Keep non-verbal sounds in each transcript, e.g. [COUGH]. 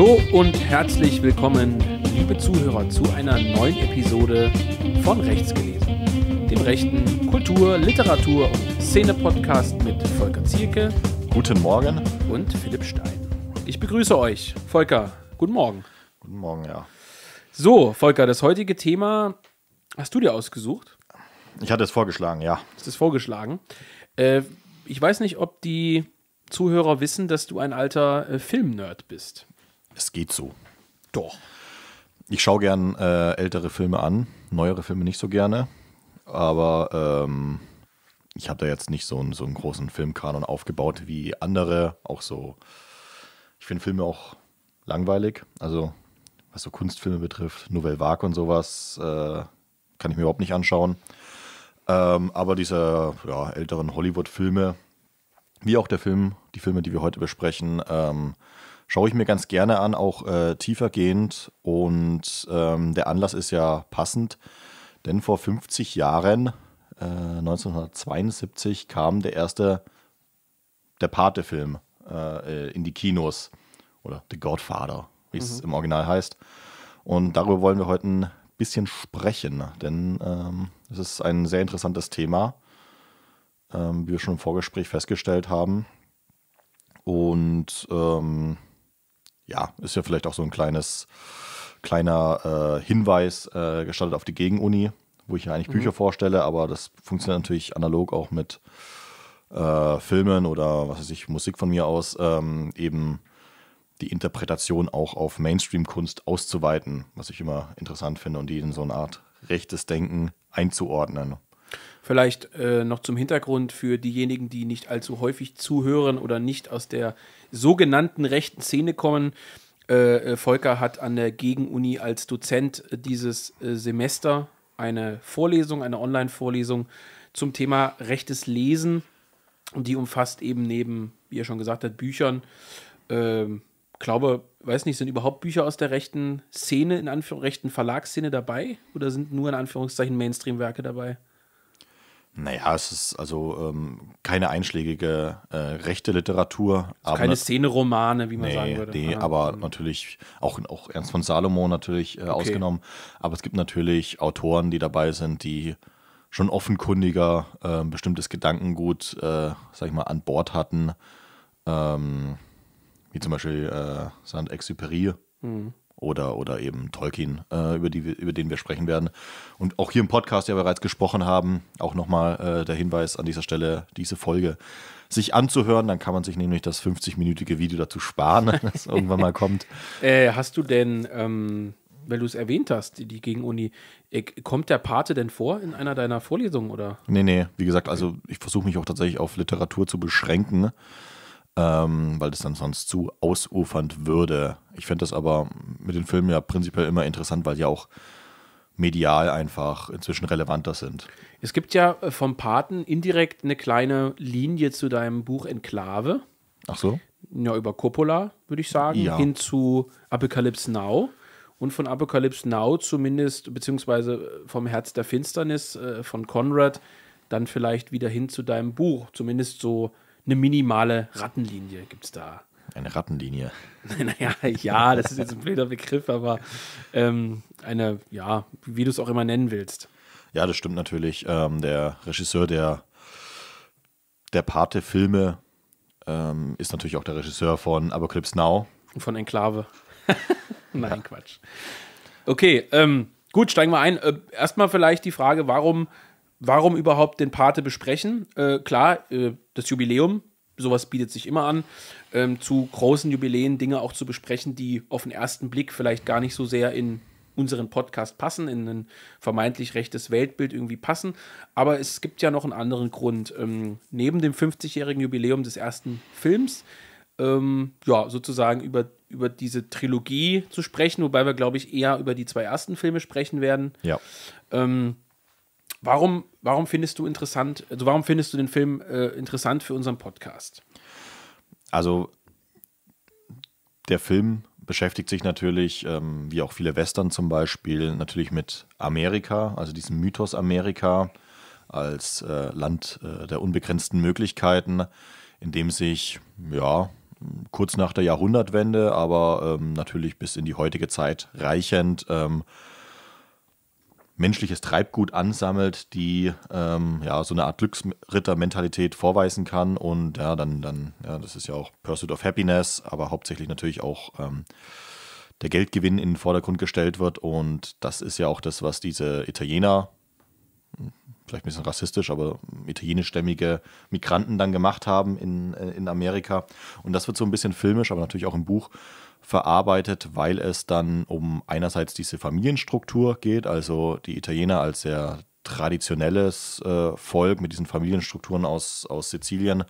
Hallo und herzlich willkommen, liebe Zuhörer, zu einer neuen Episode von Rechts gelesen, dem rechten Kultur-, Literatur- und Szene-Podcast mit Volker Zierke. Guten Morgen. Und Philipp Stein. Ich begrüße euch. Volker, guten Morgen. Guten Morgen, ja. So, Volker, das heutige Thema hast du dir ausgesucht. Ich hatte es vorgeschlagen, ja. Es ist vorgeschlagen. Äh, ich weiß nicht, ob die Zuhörer wissen, dass du ein alter äh, Filmnerd bist es geht so. Doch. Ich schaue gern äh, ältere Filme an, neuere Filme nicht so gerne. Aber ähm, ich habe da jetzt nicht so einen, so einen großen Filmkanon aufgebaut wie andere. Auch so, ich finde Filme auch langweilig. Also, was so Kunstfilme betrifft, Nouvelle Vague und sowas, äh, kann ich mir überhaupt nicht anschauen. Ähm, aber diese ja, älteren Hollywood-Filme, wie auch der Film, die Filme, die wir heute besprechen, ähm, schaue ich mir ganz gerne an, auch äh, tiefergehend. Und ähm, der Anlass ist ja passend, denn vor 50 Jahren, äh, 1972, kam der erste Der Pate-Film äh, äh, in die Kinos. Oder The Godfather, wie es mhm. im Original heißt. Und darüber wollen wir heute ein bisschen sprechen, denn ähm, es ähm, ist ein sehr interessantes Thema, ähm, wie wir schon im Vorgespräch festgestellt haben. Und ähm, ja, ist ja vielleicht auch so ein kleines, kleiner äh, Hinweis äh, gestattet auf die Gegenuni, wo ich ja eigentlich mhm. Bücher vorstelle, aber das funktioniert natürlich analog auch mit äh, Filmen oder was weiß ich, Musik von mir aus, ähm, eben die Interpretation auch auf Mainstream-Kunst auszuweiten, was ich immer interessant finde und die in so eine Art rechtes Denken einzuordnen. Vielleicht äh, noch zum Hintergrund für diejenigen, die nicht allzu häufig zuhören oder nicht aus der sogenannten rechten Szene kommen. Äh, äh Volker hat an der Gegenuni als Dozent äh, dieses äh, Semester eine Vorlesung, eine Online-Vorlesung zum Thema rechtes Lesen. Und die umfasst eben neben, wie er schon gesagt hat, Büchern. Ähm, glaube, weiß nicht, sind überhaupt Bücher aus der rechten Szene, in Anführungszeichen, rechten Verlagsszene dabei? Oder sind nur in Anführungszeichen Mainstream-Werke dabei? Naja, es ist also ähm, keine einschlägige äh, rechte Literatur. Also keine Szeneromane, wie man nee, sagen würde. Nee, ah, aber hm. natürlich, auch, auch Ernst von Salomo natürlich äh, okay. ausgenommen. Aber es gibt natürlich Autoren, die dabei sind, die schon offenkundiger äh, bestimmtes Gedankengut, äh, sag ich mal, an Bord hatten. Ähm, wie zum Beispiel äh, Saint-Exupéry. Mhm oder, oder eben Tolkien, äh, über, die, über den wir sprechen werden. Und auch hier im Podcast ja bereits gesprochen haben, auch nochmal äh, der Hinweis an dieser Stelle, diese Folge sich anzuhören, dann kann man sich nämlich das 50-minütige Video dazu sparen, das [LAUGHS] irgendwann mal kommt. [LAUGHS] Äh, hast du denn, ähm, weil du es erwähnt hast, die, die Gegenuni, äh, kommt der Pate denn vor in einer deiner Vorlesungen oder? Nee, nee, wie gesagt, also ich versuche mich auch tatsächlich auf Literatur zu beschränken ähm, weil das dann sonst zu ausufernd würde. Ich fände das aber mit den Filmen ja prinzipiell immer interessant, weil die auch medial einfach inzwischen relevanter sind. Es gibt ja äh, vom Paten indirekt eine kleine Linie zu deinem Buch Enklave. Ach so? Ja, über Coppola, würde ich sagen, ja. hin zu Apocalypse Now. Und von Apocalypse Now zumindest, beziehungsweise äh, vom Herz der Finsternis äh, von Conrad, dann vielleicht wieder hin zu deinem Buch. Zumindest so eine minimale Rattenlinie gibt es da. Eine Rattenlinie. [LAUGHS] naja, ja, das ist jetzt ein blöder Begriff, aber ähm, eine, ja, wie du es auch immer nennen willst. Ja, das stimmt natürlich. Ähm, der Regisseur der, der Pate-Filme ähm, ist natürlich auch der Regisseur von Apocalypse Now. Von Enklave. [LAUGHS] Nein, ja. Quatsch. Okay, ähm, gut, steigen wir ein. Äh, erstmal vielleicht die Frage, warum warum überhaupt den Pate besprechen? Äh, klar, äh, das Jubiläum, sowas bietet sich immer an, ähm, zu großen Jubiläen Dinge auch zu besprechen, die auf den ersten Blick vielleicht gar nicht so sehr in unseren Podcast passen, in ein vermeintlich rechtes Weltbild irgendwie passen. Aber es gibt ja noch einen anderen Grund. Ähm, neben dem 50-jährigen Jubiläum des ersten Films, ähm, ja, sozusagen über, über diese Trilogie zu sprechen, wobei wir, glaube ich, eher über die zwei ersten Filme sprechen werden. Ja. Ähm, Warum, warum findest du interessant, also warum findest du den Film äh, interessant für unseren Podcast? Also der Film beschäftigt sich natürlich, ähm, wie auch viele Western zum Beispiel, natürlich mit Amerika, also diesem Mythos Amerika als äh, Land äh, der unbegrenzten Möglichkeiten, in dem sich, ja, kurz nach der Jahrhundertwende, aber ähm, natürlich bis in die heutige Zeit reichend ähm, menschliches Treibgut ansammelt, die ähm, ja so eine Art Glücksritter-Mentalität vorweisen kann und ja, dann, dann, ja, das ist ja auch Pursuit of Happiness, aber hauptsächlich natürlich auch ähm, der Geldgewinn in den Vordergrund gestellt wird und das ist ja auch das, was diese Italiener, vielleicht ein bisschen rassistisch, aber italienischstämmige Migranten dann gemacht haben in, äh, in Amerika und das wird so ein bisschen filmisch, aber natürlich auch im Buch verarbeitet, weil es dann um einerseits diese Familienstruktur geht, also die Italiener als sehr traditionelles äh, Volk mit diesen Familienstrukturen aus, aus Sizilien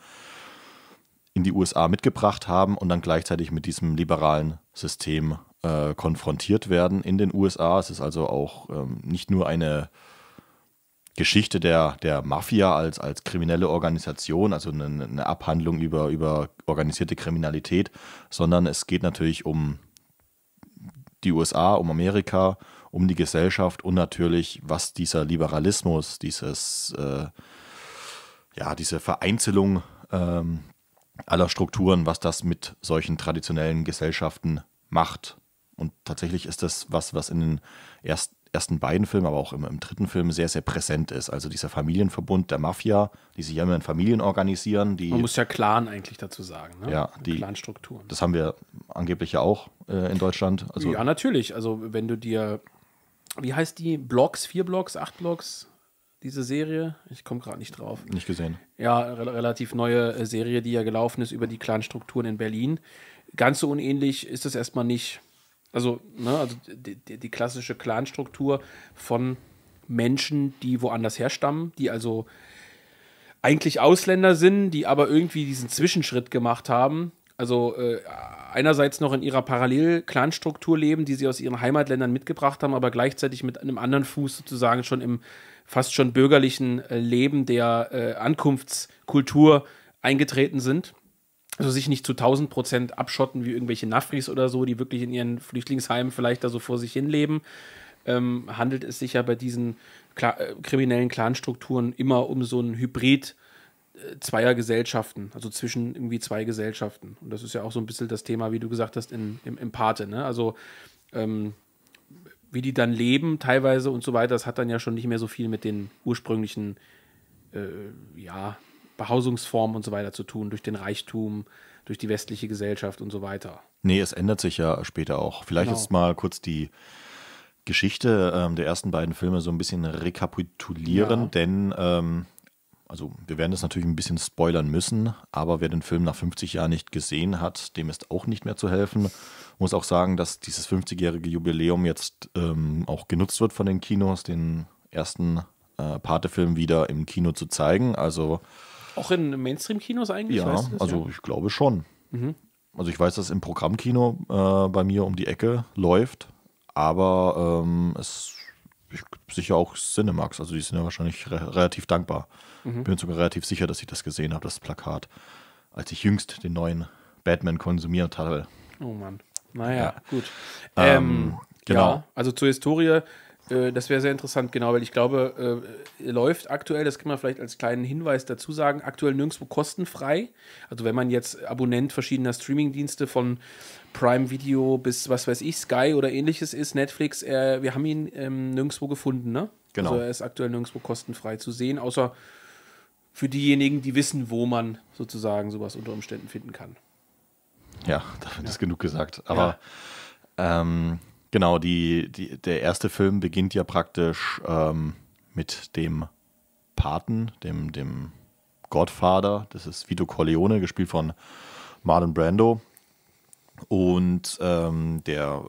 in die USA mitgebracht haben und dann gleichzeitig mit diesem liberalen System äh, konfrontiert werden in den USA. Es ist also auch ähm, nicht nur eine Geschichte der, der Mafia als, als kriminelle Organisation, also eine, eine Abhandlung über, über organisierte Kriminalität, sondern es geht natürlich um die USA, um Amerika, um die Gesellschaft und natürlich, was dieser Liberalismus, dieses, äh, ja, diese Vereinzelung ähm, aller Strukturen, was das mit solchen traditionellen Gesellschaften macht. Und tatsächlich ist das was, was in den ersten ersten beiden Filmen, aber auch im, im, dritten Film sehr, sehr präsent ist. Also dieser Familienverbund der Mafia, die sich ja immer in Familien organisieren. Die, Man muss ja Clan eigentlich dazu sagen, ne? Ja, die Clanstrukturen. Das haben wir angeblich ja auch äh, in Deutschland. Also, ja, natürlich. Also wenn du dir, wie heißt die, Blocks, vier Blocks, acht Blocks, diese Serie? Ich komme gerade nicht drauf. Nicht gesehen. Ja, re relativ neue äh, Serie, die ja gelaufen ist über die Clanstrukturen in Berlin. Ganz so unähnlich ist das erstmal nicht. Also, ne, also die, die, die klassische Clanstruktur von Menschen, die woanders herstammen, die also eigentlich Ausländer sind, die aber irgendwie diesen Zwischenschritt gemacht haben. Also äh, einerseits noch in ihrer Parallel-Clan-Struktur leben, die sie aus ihren Heimatländern mitgebracht haben, aber gleichzeitig mit einem anderen Fuß sozusagen schon im fast schon bürgerlichen äh, Leben der äh, Ankunftskultur eingetreten sind also sich nicht zu 1000 Prozent abschotten wie irgendwelche Nafris oder so, die wirklich in ihren Flüchtlingsheimen vielleicht da so vor sich hinleben, ähm, handelt es sich ja bei diesen Kla äh, kriminellen Clanstrukturen immer um so ein Hybrid äh, zweier Gesellschaften, also zwischen irgendwie zwei Gesellschaften. Und das ist ja auch so ein bisschen das Thema, wie du gesagt hast, in, im, im Pate. Ne? Also ähm, wie die dann leben teilweise und so weiter, das hat dann ja schon nicht mehr so viel mit den ursprünglichen äh, ja, Behausungsform und so weiter zu tun, durch den Reichtum, durch die westliche Gesellschaft und so weiter. Nee, es ändert sich ja später auch. Vielleicht genau. jetzt mal kurz die Geschichte ähm, der ersten beiden Filme so ein bisschen rekapitulieren, ja. denn ähm, also wir werden das natürlich ein bisschen spoilern müssen, aber wer den Film nach 50 Jahren nicht gesehen hat, dem ist auch nicht mehr zu helfen. Muss auch sagen, dass dieses 50-jährige Jubiläum jetzt ähm, auch genutzt wird von den Kinos, den ersten äh, pate wieder im Kino zu zeigen. Also auch in Mainstream-Kinos eigentlich? Ja, weißt du also ja? ich glaube schon. Mhm. Also ich weiß, dass im Programmkino äh, bei mir um die Ecke läuft, aber ähm, es ich, sicher auch Cinemax. Also die sind ja wahrscheinlich re relativ dankbar. Mhm. Bin sogar relativ sicher, dass ich das gesehen habe, das Plakat, als ich jüngst den neuen Batman konsumiert habe. Oh Mann. Naja, ja. gut. Ähm, ähm, genau. Ja, also zur Historie äh, das wäre sehr interessant, genau, weil ich glaube, äh, läuft aktuell, das kann man vielleicht als kleinen Hinweis dazu sagen, aktuell nirgendwo kostenfrei. Also wenn man jetzt Abonnent verschiedener Streamingdienste von Prime Video bis was weiß ich, Sky oder ähnliches ist, Netflix, äh, wir haben ihn ähm, nirgendwo gefunden, ne? Genau. Also er ist aktuell nirgendwo kostenfrei zu sehen, außer für diejenigen, die wissen, wo man sozusagen sowas unter Umständen finden kann. Ja, damit ja. ist genug gesagt. Aber ja. ähm, Genau, die, die, der erste Film beginnt ja praktisch ähm, mit dem Paten, dem, dem Godfather. Das ist Vito Corleone, gespielt von Marlon Brando. Und ähm, der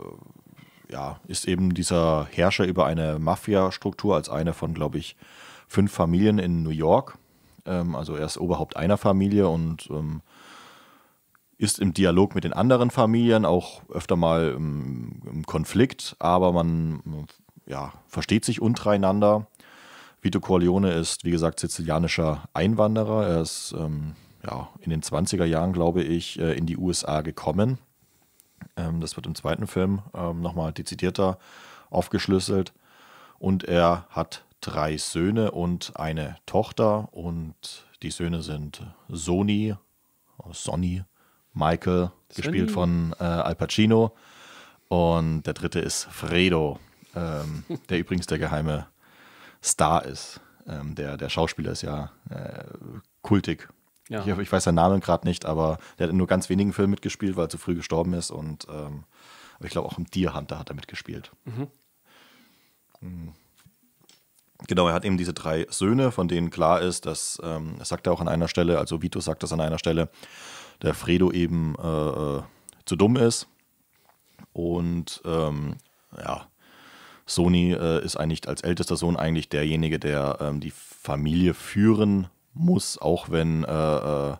ja, ist eben dieser Herrscher über eine Mafia-Struktur als eine von, glaube ich, fünf Familien in New York. Ähm, also er ist Oberhaupt einer Familie und ähm, ist im Dialog mit den anderen Familien, auch öfter mal im, im Konflikt, aber man ja, versteht sich untereinander. Vito Corleone ist, wie gesagt, sizilianischer Einwanderer. Er ist ähm, ja, in den 20er Jahren, glaube ich, äh, in die USA gekommen. Ähm, das wird im zweiten Film ähm, nochmal dezidierter aufgeschlüsselt. Und er hat drei Söhne und eine Tochter. Und die Söhne sind Sony, äh, Sonny Michael, Sonny. gespielt von äh, Al Pacino. Und der dritte ist Fredo, ähm, [LAUGHS] der übrigens der geheime Star ist. Ähm, der, der Schauspieler ist ja äh, kultig. Ja. Ich, ich, weiß seinen Namen gerade nicht, aber der hat in nur ganz wenigen Filmen mitgespielt, weil er zu früh gestorben ist. Und ähm, ich glaube, auch im Deer Hunter hat er mitgespielt. Mhm. Hm. Genau, er hat eben diese drei Söhne, von denen klar ist, dass, ähm, das sagt er auch an einer Stelle, also Vito sagt das an einer Stelle, der Fredo eben äh, äh, zu dumm ist. Und ähm, ja, Sony äh, ist eigentlich als ältester Sohn eigentlich derjenige, der ähm, die Familie führen muss, auch wenn äh, äh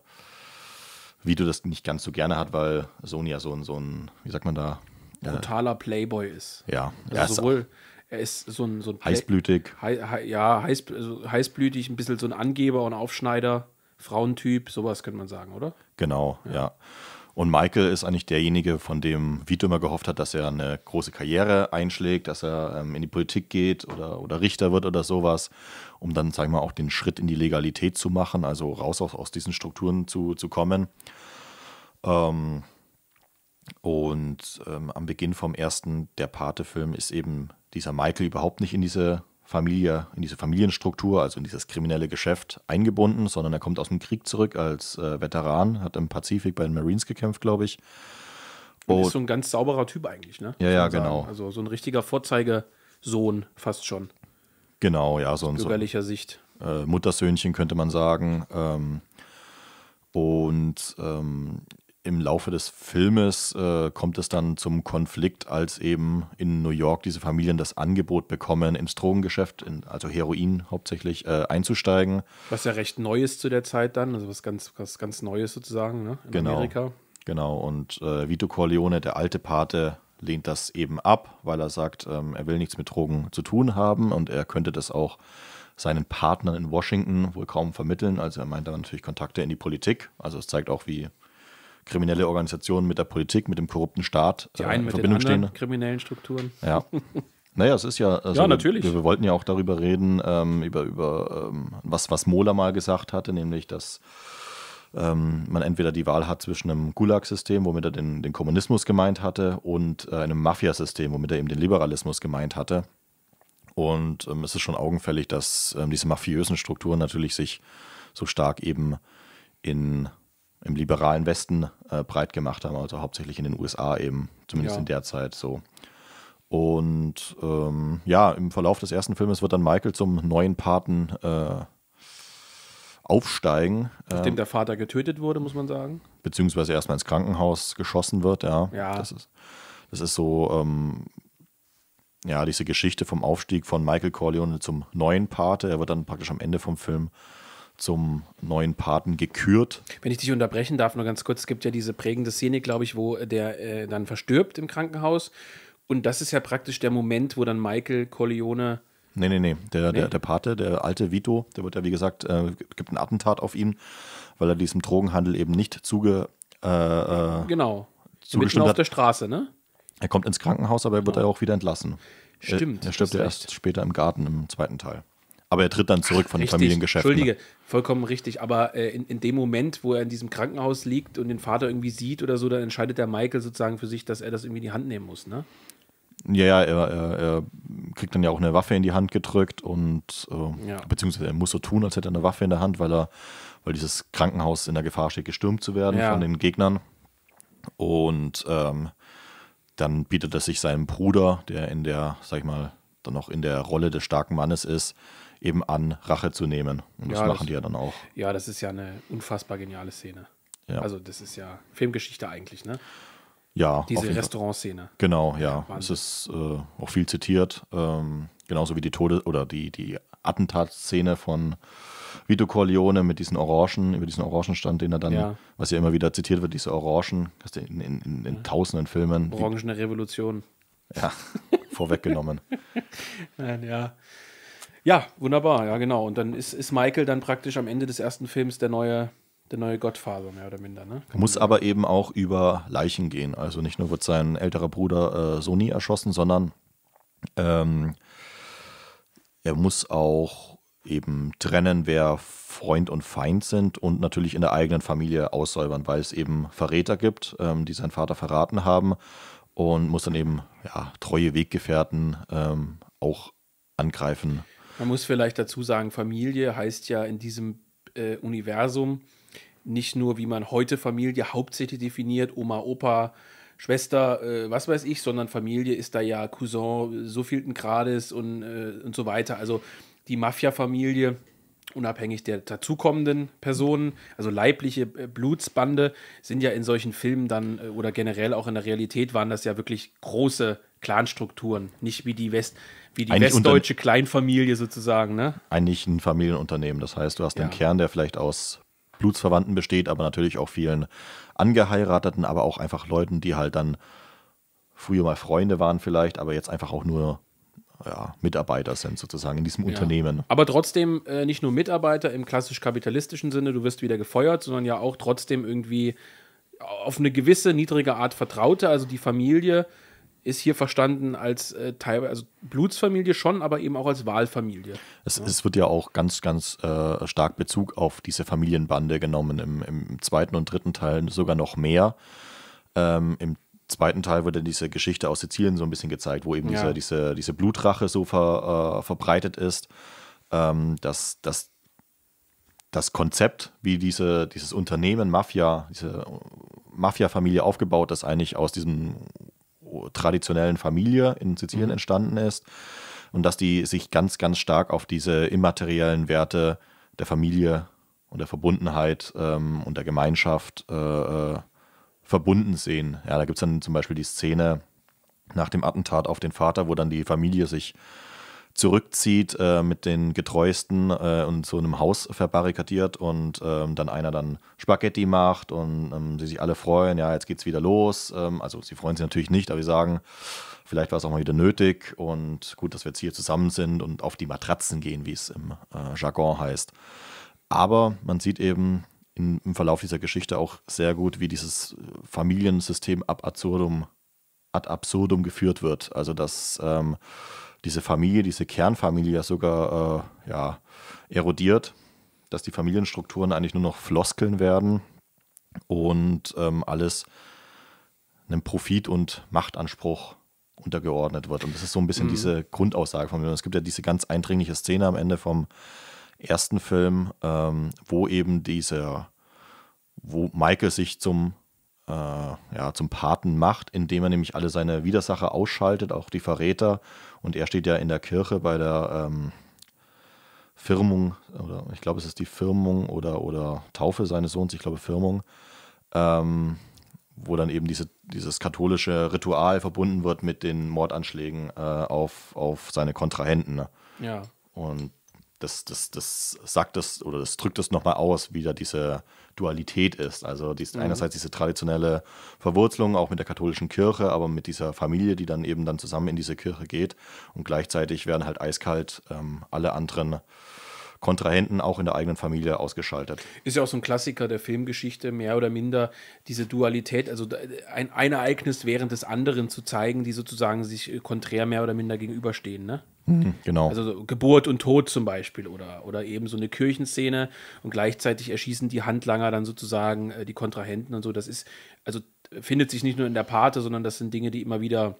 Vito das nicht ganz so gerne hat, weil Sony ja so ein, so ein wie sagt man da? Äh, Brutaler Playboy ist. Ja, also er ist sowohl. Er ist so ein, so ein heißblütig. He, he, ja, heiß, also heißblütig, ein bisschen so ein Angeber und Aufschneider. Frauentyp, sowas könnte man sagen, oder? Genau, ja. ja. Und Michael ist eigentlich derjenige, von dem Vito immer gehofft hat, dass er eine große Karriere einschlägt, dass er ähm, in die Politik geht oder, oder Richter wird oder sowas, um dann, sagen wir mal, auch den Schritt in die Legalität zu machen, also raus aus, aus diesen Strukturen zu, zu kommen. Ähm, und ähm, am Beginn vom ersten Der Pate-Film ist eben dieser Michael überhaupt nicht in diese Familie, in diese Familienstruktur, also in dieses kriminelle Geschäft eingebunden, sondern er kommt aus dem Krieg zurück als äh, Veteran, hat im Pazifik bei den Marines gekämpft, glaube ich. Und ist so ein ganz sauberer Typ eigentlich, ne? Ja, ja, genau. Also so ein richtiger Vorzeigesohn fast schon. Genau, ja, so ein bürgerlicher Sicht. Äh, Muttersöhnchen könnte man sagen. Ähm, und ähm, im Laufe des Filmes äh, kommt es dann zum Konflikt, als eben in New York diese Familien das Angebot bekommen, ins Drogengeschäft, in, also Heroin hauptsächlich, äh, einzusteigen. Was ja recht neu ist zu der Zeit dann, also was ganz, was ganz Neues sozusagen, ne? In genau, Amerika. Genau, und äh, Vito Corleone, der alte Pate, lehnt das eben ab, weil er sagt, ähm, er will nichts mit Drogen zu tun haben und er könnte das auch seinen Partnern in Washington wohl kaum vermitteln. Also er meint dann natürlich Kontakte in die Politik. Also es zeigt auch, wie kriminelle Organisationen mit der Politik, mit dem korrupten Staat die äh, einen äh, in Verbindung stehen. Kriminellen Strukturen. Ja. [LAUGHS] Naja, es ist ja. Also ja, natürlich. Wir, wir, wollten ja auch darüber reden, ähm, über, über ähm, was, was Mola mal gesagt hatte, nämlich, dass ähm, man entweder die Wahl hat zwischen einem Gulag-System, womit er den, den Kommunismus gemeint hatte, und äh, einem Mafiasystem, womit er eben den Liberalismus gemeint hatte. Und ähm, es ist schon augenfällig, dass ähm, diese mafiösen Strukturen natürlich sich so stark eben in im liberalen Westen äh, breit gemacht haben, also hauptsächlich in den USA eben, zumindest ja. in der Zeit so. Und ähm, ja, im Verlauf des ersten Filmes wird dann Michael zum neuen Paten äh, aufsteigen. Nachdem äh, der Vater getötet wurde, muss man sagen. Beziehungsweise erstmal ins Krankenhaus geschossen wird, ja. ja. Das, ist, das ist so, ähm, ja, diese Geschichte vom Aufstieg von Michael Corleone zum neuen Pate. Er wird dann praktisch am Ende vom Film zum neuen Paten gekürt. Wenn ich dich unterbrechen darf, nur ganz kurz, es gibt ja diese prägende Szene, glaube ich, wo der äh, dann verstirbt im Krankenhaus. Und das ist ja praktisch der Moment, wo dann Michael Corleone Nee, nee, nee. Der, nee. Der, der Pate, der alte Vito, der wird ja, wie gesagt, äh, gibt ein Attentat auf ihn, weil er diesem Drogenhandel eben nicht zuge. Äh, äh genau. Zugestimmt auf der Straße, ne? Er kommt ins Krankenhaus, aber er wird genau. ja auch wieder entlassen. Stimmt. Er, er stirbt ja erst später im Garten im zweiten Teil. Aber er tritt dann zurück von richtig, den Familiengeschäften. Ne? Entschuldige, vollkommen richtig. Aber äh, in, in, dem Moment, wo er in diesem Krankenhaus liegt und den Vater irgendwie sieht oder so, dann entscheidet der Michael sozusagen für sich, dass er das irgendwie in die Hand nehmen muss, ne? Ja, ja, er, er, er kriegt dann ja auch eine Waffe in die Hand gedrückt und äh, ja. beziehungsweise er muss so tun, als hätte er eine Waffe in der Hand, weil er, weil dieses Krankenhaus in der Gefahr steht, gestürmt zu werden ja. von den Gegnern. Und ähm, dann bietet er sich seinem Bruder, der in der, sag ich mal, dann noch in der Rolle des starken Mannes ist, eben an, Rache zu nehmen. Und das ja, machen das, die ja dann auch. Ja, das ist ja eine unfassbar geniale Szene. Ja. Also das ist ja Filmgeschichte eigentlich, ne? Ja. Diese Restaurantszene. Genau, ja. ja es ist äh, auch viel zitiert. Ähm, genauso wie die Tode- oder die, die Attentatszene von Vito Corleone mit diesen Orangen, über diesen Orangenstand, den er dann, ja. was ja immer wieder zitiert wird, diese Orangen, hast du in, in, in, in ja. tausenden Filmen. Orangene Revolution. Ja, vorweggenommen. [LAUGHS] Nein, ja. Ja, wunderbar, ja, genau. Und dann ist, ist Michael dann praktisch am Ende des ersten Films der neue, der neue Gottfaser, mehr oder minder. Ne? Muss aber sagen. eben auch über Leichen gehen. Also nicht nur wird sein älterer Bruder äh, Sony erschossen, sondern ähm, er muss auch eben trennen, wer Freund und Feind sind und natürlich in der eigenen Familie aussäubern, weil es eben Verräter gibt, ähm, die seinen Vater verraten haben und muss dann eben ja, treue Weggefährten ähm, auch angreifen. Man muss vielleicht dazu sagen, Familie heißt ja in diesem äh, Universum nicht nur, wie man heute Familie hauptsächlich definiert, Oma, Opa, Schwester, äh, was weiß ich, sondern Familie ist da ja Cousin so vielten Grades und, äh, und so weiter. Also die Mafia-Familie, unabhängig der dazukommenden Personen, also leibliche äh, Blutsbande, sind ja in solchen Filmen dann äh, oder generell auch in der Realität waren das ja wirklich große Clanstrukturen, nicht wie die West wie die eigentlich westdeutsche Kleinfamilie sozusagen, ne? Eigentlich ein Familienunternehmen. Das heißt, du hast ja. den Kern, der vielleicht aus Blutsverwandten besteht, aber natürlich auch vielen Angeheirateten, aber auch einfach Leuten, die halt dann früher mal Freunde waren vielleicht, aber jetzt einfach auch nur ja, Mitarbeiter sind sozusagen in diesem ja. Unternehmen. Aber trotzdem äh, nicht nur Mitarbeiter im klassisch kapitalistischen Sinne, du wirst wieder gefeuert, sondern ja auch trotzdem irgendwie auf eine gewisse niedrige Art Vertraute, also die Familie, ist hier verstanden als äh, teilweise, also Blutsfamilie schon, aber eben auch als Wahlfamilie. Es, ja. es wird ja auch ganz, ganz äh, stark Bezug auf diese Familienbande genommen, im, im zweiten und dritten Teil sogar noch mehr. Ähm, Im zweiten Teil wurde diese Geschichte aus Sizilien so ein bisschen gezeigt, wo eben ja. diese, diese, diese Blutrache so ver, äh, verbreitet ist, ähm, dass, dass das Konzept, wie diese, dieses Unternehmen Mafia, diese äh, Mafia-Familie aufgebaut ist, eigentlich aus diesem traditionellen Familie in Sizilien mhm. entstanden ist und dass die sich ganz, ganz stark auf diese immateriellen Werte der Familie und der Verbundenheit ähm, und der Gemeinschaft äh, äh verbunden sehen. Ja, da gibt es dann zum Beispiel die Szene nach dem Attentat auf den Vater, wo dann die Familie sich zurückzieht äh, mit den Getreuesten äh, und so einem Haus verbarrikadiert und ähm, dann einer dann Spaghetti macht und ähm, sie sich alle freuen, ja, jetzt geht's wieder los. Ähm, also sie freuen sich natürlich nicht, aber sie sagen, vielleicht war es auch mal wieder nötig und gut, dass wir jetzt hier zusammen sind und auf die Matratzen gehen, wie es im äh, Jargon heißt. Aber man sieht eben in, im Verlauf dieser Geschichte auch sehr gut, wie dieses Familiensystem ab absurdum, ad absurdum geführt wird. Also dass ähm, diese Familie, diese Kernfamilie ja sogar äh, ja, erodiert, dass die Familienstrukturen eigentlich nur noch Floskeln werden und ähm, alles einem Profit- und Machtanspruch untergeordnet wird. Und das ist so ein bisschen mhm. diese Grundaussage von mir. Und es gibt ja diese ganz eindringliche Szene am Ende vom ersten Film, ähm, wo eben dieser, wo Michael sich zum äh, ja, zum Paten macht, indem er nämlich alle seine Widersacher ausschaltet, auch die Verräter. Und er steht ja in der Kirche bei der ähm, Firmung, oder ich glaube, es ist die Firmung oder, oder Taufe seines Sohns, ich glaube Firmung, ähm, wo dann eben diese, dieses katholische Ritual verbunden wird mit den Mordanschlägen äh, auf, auf seine Kontrahenten. Ne? Ja. Und das, das, das sagt das oder das drückt das nochmal aus, wie da diese Dualität ist. Also dies, mhm. einerseits diese traditionelle Verwurzelung auch mit der katholischen Kirche, aber mit dieser Familie, die dann eben dann zusammen in diese Kirche geht. Und gleichzeitig werden halt eiskalt ähm, alle anderen Kontrahenten auch in der eigenen Familie ausgeschaltet. Ist ja auch so ein Klassiker der Filmgeschichte, mehr oder minder diese Dualität, also ein, ein Ereignis während des anderen zu zeigen, die sozusagen sich äh, konträr mehr oder minder gegenüberstehen, ne? Mhm. Hm, genau. Also so Geburt und Tod zum Beispiel oder, oder eben so eine Kirchenszene und gleichzeitig erschießen die Handlanger dann sozusagen äh, die Kontrahenten und so. Das ist, also äh, findet sich nicht nur in der Pate, sondern das sind Dinge, die immer wieder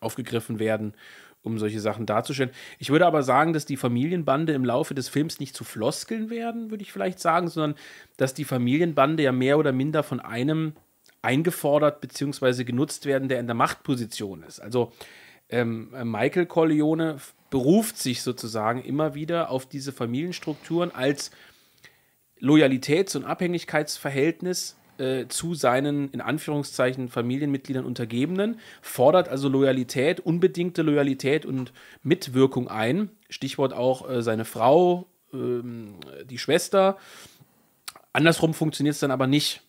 aufgegriffen werden, um solche Sachen darzustellen. Ich würde aber sagen, dass die Familienbande im Laufe des Films nicht zu Floskeln werden, würde ich vielleicht sagen, sondern dass die Familienbande ja mehr oder minder von einem eingefordert bzw. genutzt werden, der in der Machtposition ist. Also ähm, äh, Michael Corleone beruft sich sozusagen immer wieder auf diese Familienstrukturen als Loyalitäts- und Abhängigkeitsverhältnis äh, zu seinen in Anführungszeichen Familienmitgliedern Untergebenen, fordert also Loyalität, unbedingte Loyalität und Mitwirkung ein. Stichwort auch äh, seine Frau, ähm, die Schwester. Andersrum funktioniert es dann aber nicht.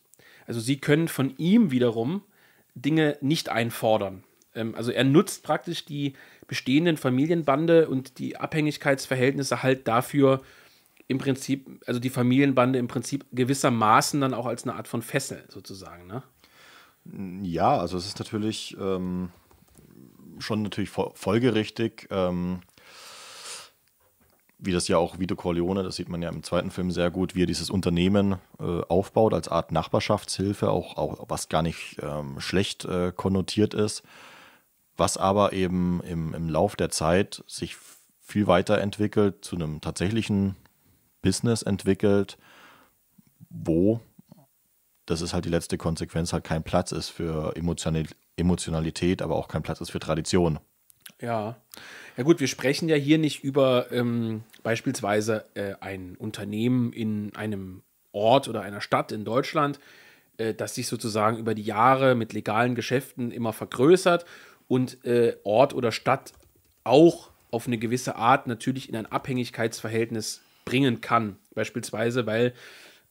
Also sie können von ihm wiederum Dinge nicht einfordern ähm, also er nutzt praktisch die bestehenden Familienbande und die Abhängigkeitsverhältnisse halt dafür, im Prinzip, also die Familienbande im Prinzip gewissermaßen dann auch als eine Art von Fessel sozusagen, ne? Ja, also es ist natürlich ähm, schon natürlich folgerichtig, ähm, wie das ja auch Vito Corleone, das sieht man ja im zweiten Film sehr gut, wie er dieses Unternehmen äh, aufbaut als Art Nachbarschaftshilfe, auch, auch was gar nicht ähm, schlecht äh, konnotiert ist was aber eben im, im Lauf der Zeit sich viel weiterentwickelt, zu einem tatsächlichen Business entwickelt, wo, das ist halt die letzte Konsequenz, halt kein Platz ist für Emotional Emotionalität, aber auch kein Platz ist für Tradition. Ja. Ja gut, wir sprechen ja hier nicht über ähm, beispielsweise äh, ein Unternehmen in einem Ort oder einer Stadt in Deutschland, äh, das sich sozusagen über die Jahre mit legalen Geschäften immer vergrößert und äh, Ort oder Stadt auch auf eine gewisse Art natürlich in ein Abhängigkeitsverhältnis bringen kann. Beispielsweise, weil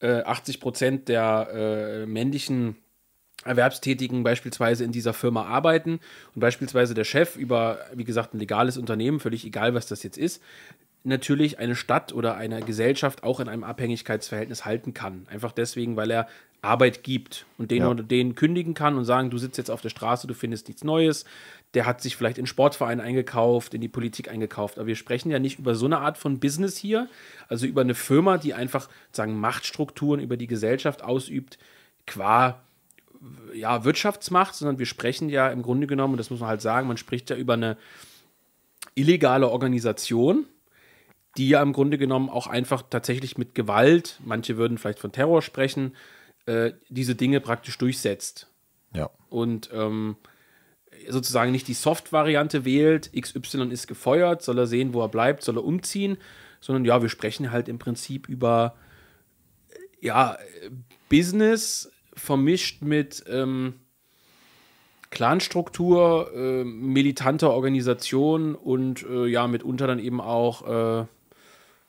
äh, 80 Prozent der äh, männlichen Erwerbstätigen beispielsweise in dieser Firma arbeiten und beispielsweise der Chef über, wie gesagt, ein legales Unternehmen, völlig egal, was das jetzt ist, natürlich eine Stadt oder eine Gesellschaft auch in einem Abhängigkeitsverhältnis halten kann. Einfach deswegen, weil er Arbeit gibt und den ja. oder den kündigen kann und sagen, du sitzt jetzt auf der Straße, du findest nichts Neues. Der hat sich vielleicht in Sportverein eingekauft, in die Politik eingekauft. Aber wir sprechen ja nicht über so eine Art von Business hier, also über eine Firma, die einfach sagen Machtstrukturen über die Gesellschaft ausübt, qua ja, Wirtschaftsmacht, sondern wir sprechen ja im Grunde genommen, und das muss man halt sagen, man spricht ja über eine illegale Organisation, die ja im Grunde genommen auch einfach tatsächlich mit Gewalt, manche würden vielleicht von Terror sprechen, äh, diese Dinge praktisch durchsetzt. Ja. Und ähm, sozusagen nicht die Soft-Variante wählt, XY ist gefeuert, soll er sehen, wo er bleibt, soll er umziehen, sondern ja, wir sprechen halt im Prinzip über äh, ja, Business vermischt mit ähm, Clanstruktur, äh, militanter Organisation und äh, ja, mitunter dann eben auch äh,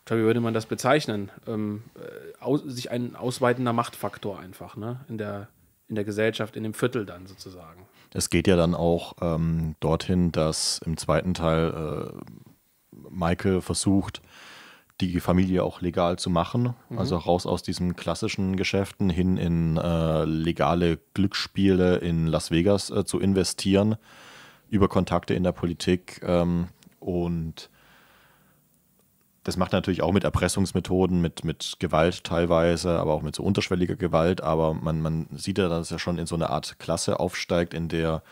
glaube, wie würde man das bezeichnen? Ähm, äh, aus, sich ein ausweitender Machtfaktor einfach, ne? In der, in der Gesellschaft, in dem Viertel dann sozusagen. Es geht ja dann auch ähm, dorthin, dass im zweiten Teil äh, Michael versucht, die Familie auch legal zu machen. Mhm. Also raus aus diesen klassischen Geschäften hin in äh, legale Glücksspiele in Las Vegas äh, zu investieren, über Kontakte in der Politik ähm, und das macht natürlich auch mit Erpressungsmethoden, mit, mit Gewalt teilweise, aber auch mit so unterschwelliger Gewalt. Aber man, man sieht ja, dass es ja schon in so eine Art Klasse aufsteigt, in der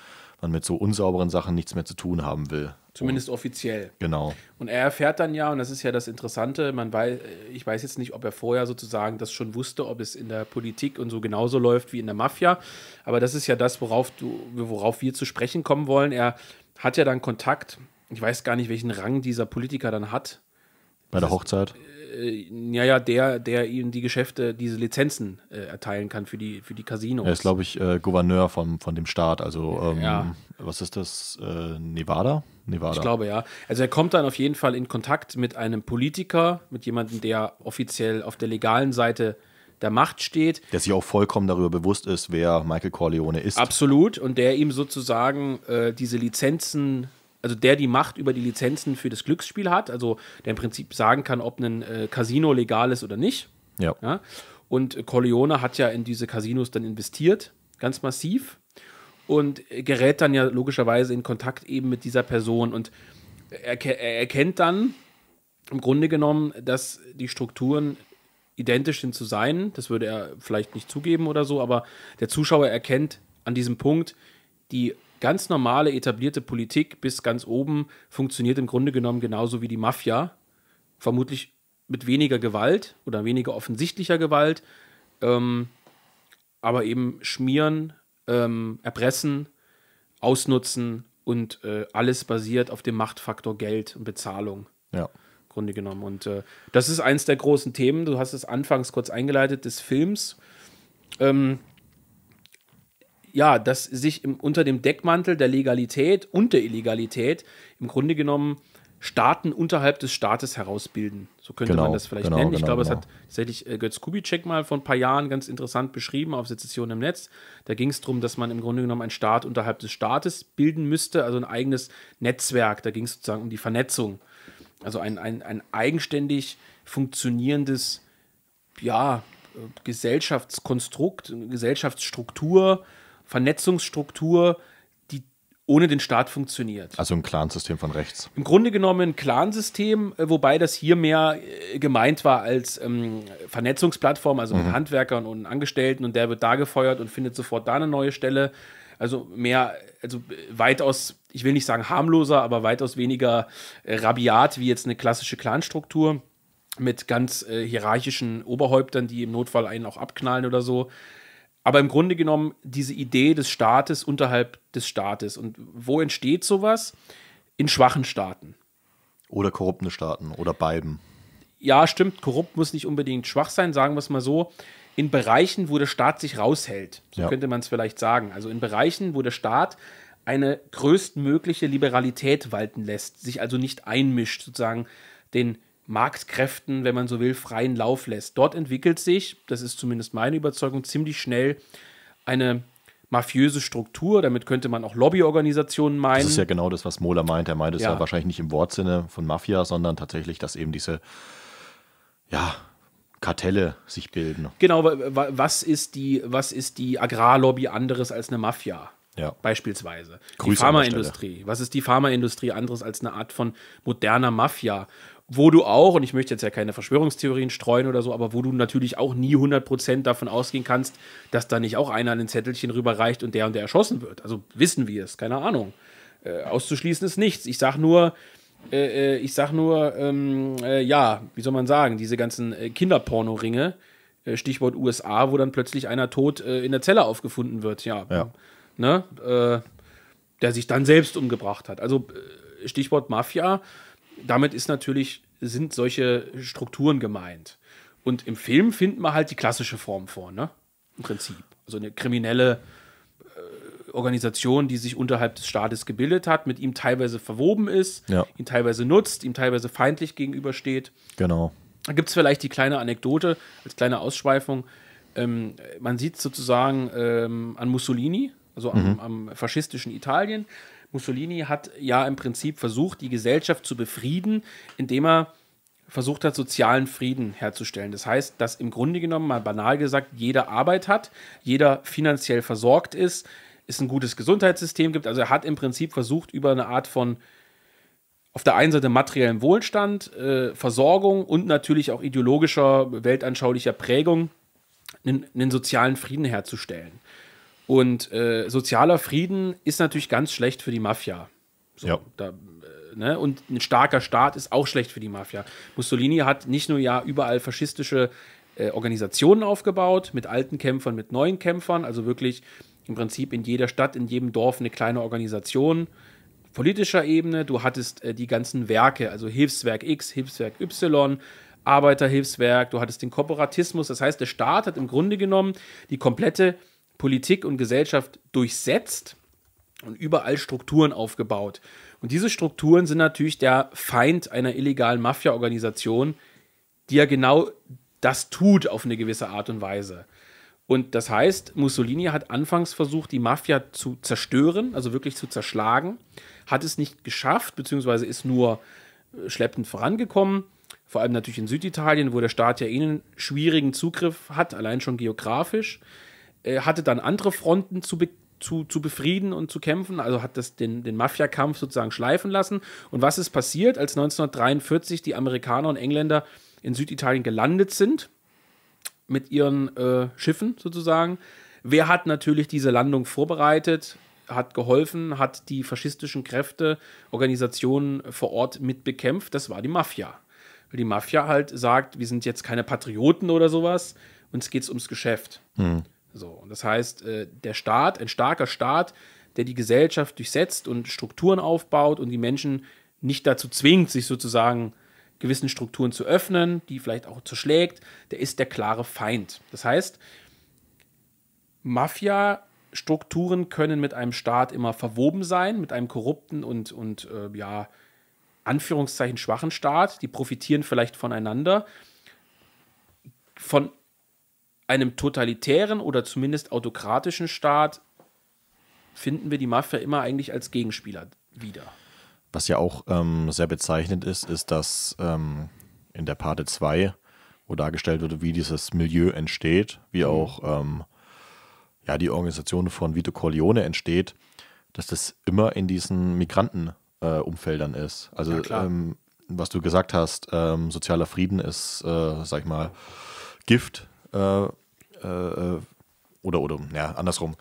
man mit so unsauberen Sachen nichts mehr zu tun haben will. Zumindest und, offiziell. Genau. Und er erfährt dann ja, und das ist ja das Interessante, man weiß, äh, ich weiß jetzt nicht, ob er vorher sozusagen das schon wusste, ob es in der Politik und so genauso läuft wie in der Mafia. Aber das ist ja das, worauf du, worauf wir zu sprechen kommen wollen. Er hat ja dann Kontakt, ich weiß gar nicht, welchen Rang dieser Politiker dann hat bei der Hochzeit? Naja, äh, ja, der, der ihnen die Geschäfte, diese Lizenzen äh, erteilen kann für die, für die Casinos. Er ist, glaube ich, äh, Gouverneur von, von dem Staat. Also, ähm, ja. was ist das? Äh, Nevada? Nevada. Ich glaube, ja. Also, er kommt dann auf jeden Fall in Kontakt mit einem Politiker, mit jemandem, der offiziell auf der legalen Seite der Macht steht. Der sich auch vollkommen darüber bewusst ist, wer Michael Corleone ist. Absolut. Und der ihm sozusagen äh, diese Lizenzen also der die Macht über die Lizenzen für das Glücksspiel hat, also der im Prinzip sagen kann, ob ein äh, Casino legal ist oder nicht. Ja. ja. Und Corleone hat ja in diese Casinos dann investiert, ganz massiv, und gerät dann ja logischerweise in Kontakt eben mit dieser Person und er, er erkennt dann im Grunde genommen, dass die Strukturen identisch sind zu sein. Das würde er vielleicht nicht zugeben oder so, aber der Zuschauer erkennt an diesem Punkt, die ganz normale etablierte Politik bis ganz oben funktioniert im Grunde genommen genauso wie die Mafia. Vermutlich mit weniger Gewalt oder weniger offensichtlicher Gewalt, ähm, aber eben schmieren, ähm, erpressen, ausnutzen und äh, alles basiert auf dem Machtfaktor Geld und Bezahlung. Ja. Im Grunde genommen. Und äh, das ist eins der großen Themen. Du hast es anfangs kurz eingeleitet des Films. Ähm, ja, dass sich im, unter dem Deckmantel der Legalität und der Illegalität im Grunde genommen Staaten unterhalb des Staates herausbilden. So könnte genau, man das vielleicht genau, nennen. Genau, ich glaube, es genau. hat tatsächlich äh, Götz Kubitschek mal vor ein paar Jahren ganz interessant beschrieben auf Sezession im Netz. Da ging es darum, dass man im Grunde genommen einen Staat unterhalb des Staates bilden müsste, also ein eigenes Netzwerk. Da ging es sozusagen um die Vernetzung. Also ein, ein, ein eigenständig funktionierendes, ja, äh, Gesellschaftskonstrukt, Gesellschaftsstruktur, Vernetzungsstruktur, die ohne den Staat funktioniert. Also ein Clansystem von rechts. Im Grunde genommen ein Clansystem, äh, wobei das hier mehr äh, gemeint war als ähm, Vernetzungsplattform, also mhm. mit Handwerkern und Angestellten und der wird da gefeuert und findet sofort da eine neue Stelle. Also mehr, also äh, weitaus, ich will nicht sagen harmloser, aber weitaus weniger rabiat wie jetzt eine klassische Clanstruktur mit ganz äh, hierarchischen Oberhäuptern, die im Notfall einen auch abknallen oder so aber im Grunde genommen diese Idee des Staates unterhalb des Staates. Und wo entsteht sowas? In schwachen Staaten. Oder korrupten Staaten oder beiden. Ja, stimmt, korrupt muss nicht unbedingt schwach sein, sagen wir es mal so. In Bereichen, wo der Staat sich raushält, so ja. könnte man es vielleicht sagen. Also in Bereichen, wo der Staat eine größtmögliche Liberalität walten lässt, sich also nicht einmischt, sozusagen den Marktkräften, wenn man so will, freien Lauf lässt. Dort entwickelt sich, das ist zumindest meine Überzeugung, ziemlich schnell eine mafiöse Struktur. Damit könnte man auch Lobbyorganisationen meinen. Das ist ja genau das, was Mohler meint. Er meint es ja. ja wahrscheinlich nicht im Wortsinne von Mafia, sondern tatsächlich, dass eben diese, ja, Kartelle sich bilden. Genau, was ist die, was ist die Agrarlobby anderes als eine Mafia? Ja. Beispielsweise. Grüße die Pharmaindustrie. Was ist die Pharmaindustrie anderes als eine Art von moderner Mafia? wo du auch, und ich möchte jetzt ja keine Verschwörungstheorien streuen oder so, aber wo du natürlich auch nie 100% davon ausgehen kannst, dass da nicht auch einer ein Zettelchen rüberreicht und der und der erschossen wird. Also wissen wir es, keine Ahnung. Äh, auszuschließen ist nichts. Ich sag nur, äh, äh ich sag nur, ähm, äh, ja, wie soll man sagen, diese ganzen äh, Kinderpornoringe, äh, Stichwort USA, wo dann plötzlich einer tot äh, in der Zelle aufgefunden wird, ja. ja. Ne? der sich dann selbst umgebracht hat. Also Stichwort Mafia, damit ist natürlich, sind solche Strukturen gemeint. Und im Film finden wir halt die klassische Form vor, ne? Im Prinzip. Also eine kriminelle äh, Organisation, die sich unterhalb des Staates gebildet hat, mit ihm teilweise verwoben ist, ja. ihn teilweise nutzt, ihm teilweise feindlich gegenübersteht. Genau. Da gibt es vielleicht die kleine Anekdote als kleine Ausschweifung. Ähm, man sieht sozusagen ähm, an Mussolini, also am, mhm. am faschistischen Italien, Mussolini hat ja im Prinzip versucht, die Gesellschaft zu befrieden, indem er versucht hat, sozialen Frieden herzustellen. Das heißt, dass im Grunde genommen, mal banal gesagt, jeder Arbeit hat, jeder finanziell versorgt ist, es ein gutes Gesundheitssystem gibt. Also er hat im Prinzip versucht, über eine Art von auf der einen Seite materiellen Wohlstand, äh, Versorgung und natürlich auch ideologischer, weltanschaulicher Prägung einen, einen sozialen Frieden herzustellen. Und äh, sozialer Frieden ist natürlich ganz schlecht für die Mafia. So, ja. Da, äh, ne? Und ein starker Staat ist auch schlecht für die Mafia. Mussolini hat nicht nur ja überall faschistische äh, Organisationen aufgebaut, mit alten Kämpfern, mit neuen Kämpfern, also wirklich im Prinzip in jeder Stadt, in jedem Dorf eine kleine Organisation politischer Ebene. Du hattest äh, die ganzen Werke, also Hilfswerk X, Hilfswerk Y, Arbeiterhilfswerk, du hattest den Kooperatismus. Das heißt, der Staat hat im Grunde genommen die komplette Politik und Gesellschaft durchsetzt und überall Strukturen aufgebaut. Und diese Strukturen sind natürlich der Feind einer illegalen Mafia-Organisation, die ja genau das tut auf eine gewisse Art und Weise. Und das heißt, Mussolini hat anfangs versucht, die Mafia zu zerstören, also wirklich zu zerschlagen, hat es nicht geschafft, beziehungsweise ist nur äh, schleppend vorangekommen. Vor allem natürlich in Süditalien, wo der Staat ja eh einen schwierigen Zugriff hat, allein schon geografisch. Äh, hatte dann andere Fronten zu, be zu, zu befrieden und zu kämpfen, also hat das den, den Mafia-Kampf sozusagen schleifen lassen. Und was ist passiert, als 1943 die Amerikaner und Engländer in Süditalien gelandet sind, mit ihren äh, Schiffen sozusagen? Wer hat natürlich diese Landung vorbereitet, hat geholfen, hat die faschistischen Kräfte, Organisationen vor Ort mitbekämpft? Das war die Mafia. Weil die Mafia halt sagt, wir sind jetzt keine Patrioten oder sowas, uns geht es ums Geschäft. Hm. So, und das heißt, äh, der Staat, ein starker Staat, der die Gesellschaft durchsetzt und Strukturen aufbaut und die Menschen nicht dazu zwingt, sich sozusagen gewissen Strukturen zu öffnen, die vielleicht auch zerschlägt, der ist der klare Feind. Das heißt, Mafia-Strukturen können mit einem Staat immer verwoben sein, mit einem korrupten und, und äh, ja, Anführungszeichen schwachen Staat. Die profitieren vielleicht voneinander. Von einem totalitären oder zumindest autokratischen Staat finden wir die Mafia immer eigentlich als Gegenspieler wieder. Was ja auch ähm, sehr bezeichnend ist, ist, dass ähm, in der Parte 2, wo dargestellt wurde, wie dieses Milieu entsteht, wie mhm. auch ähm, ja, die Organisation von Vito Corleone entsteht, dass das immer in diesen Migrantenumfeldern äh, ist. Also, ja, ähm, was du gesagt hast, ähm, sozialer Frieden ist, äh, sag ich mal, Gift äh, äh, oder, oder, ja, andersrum.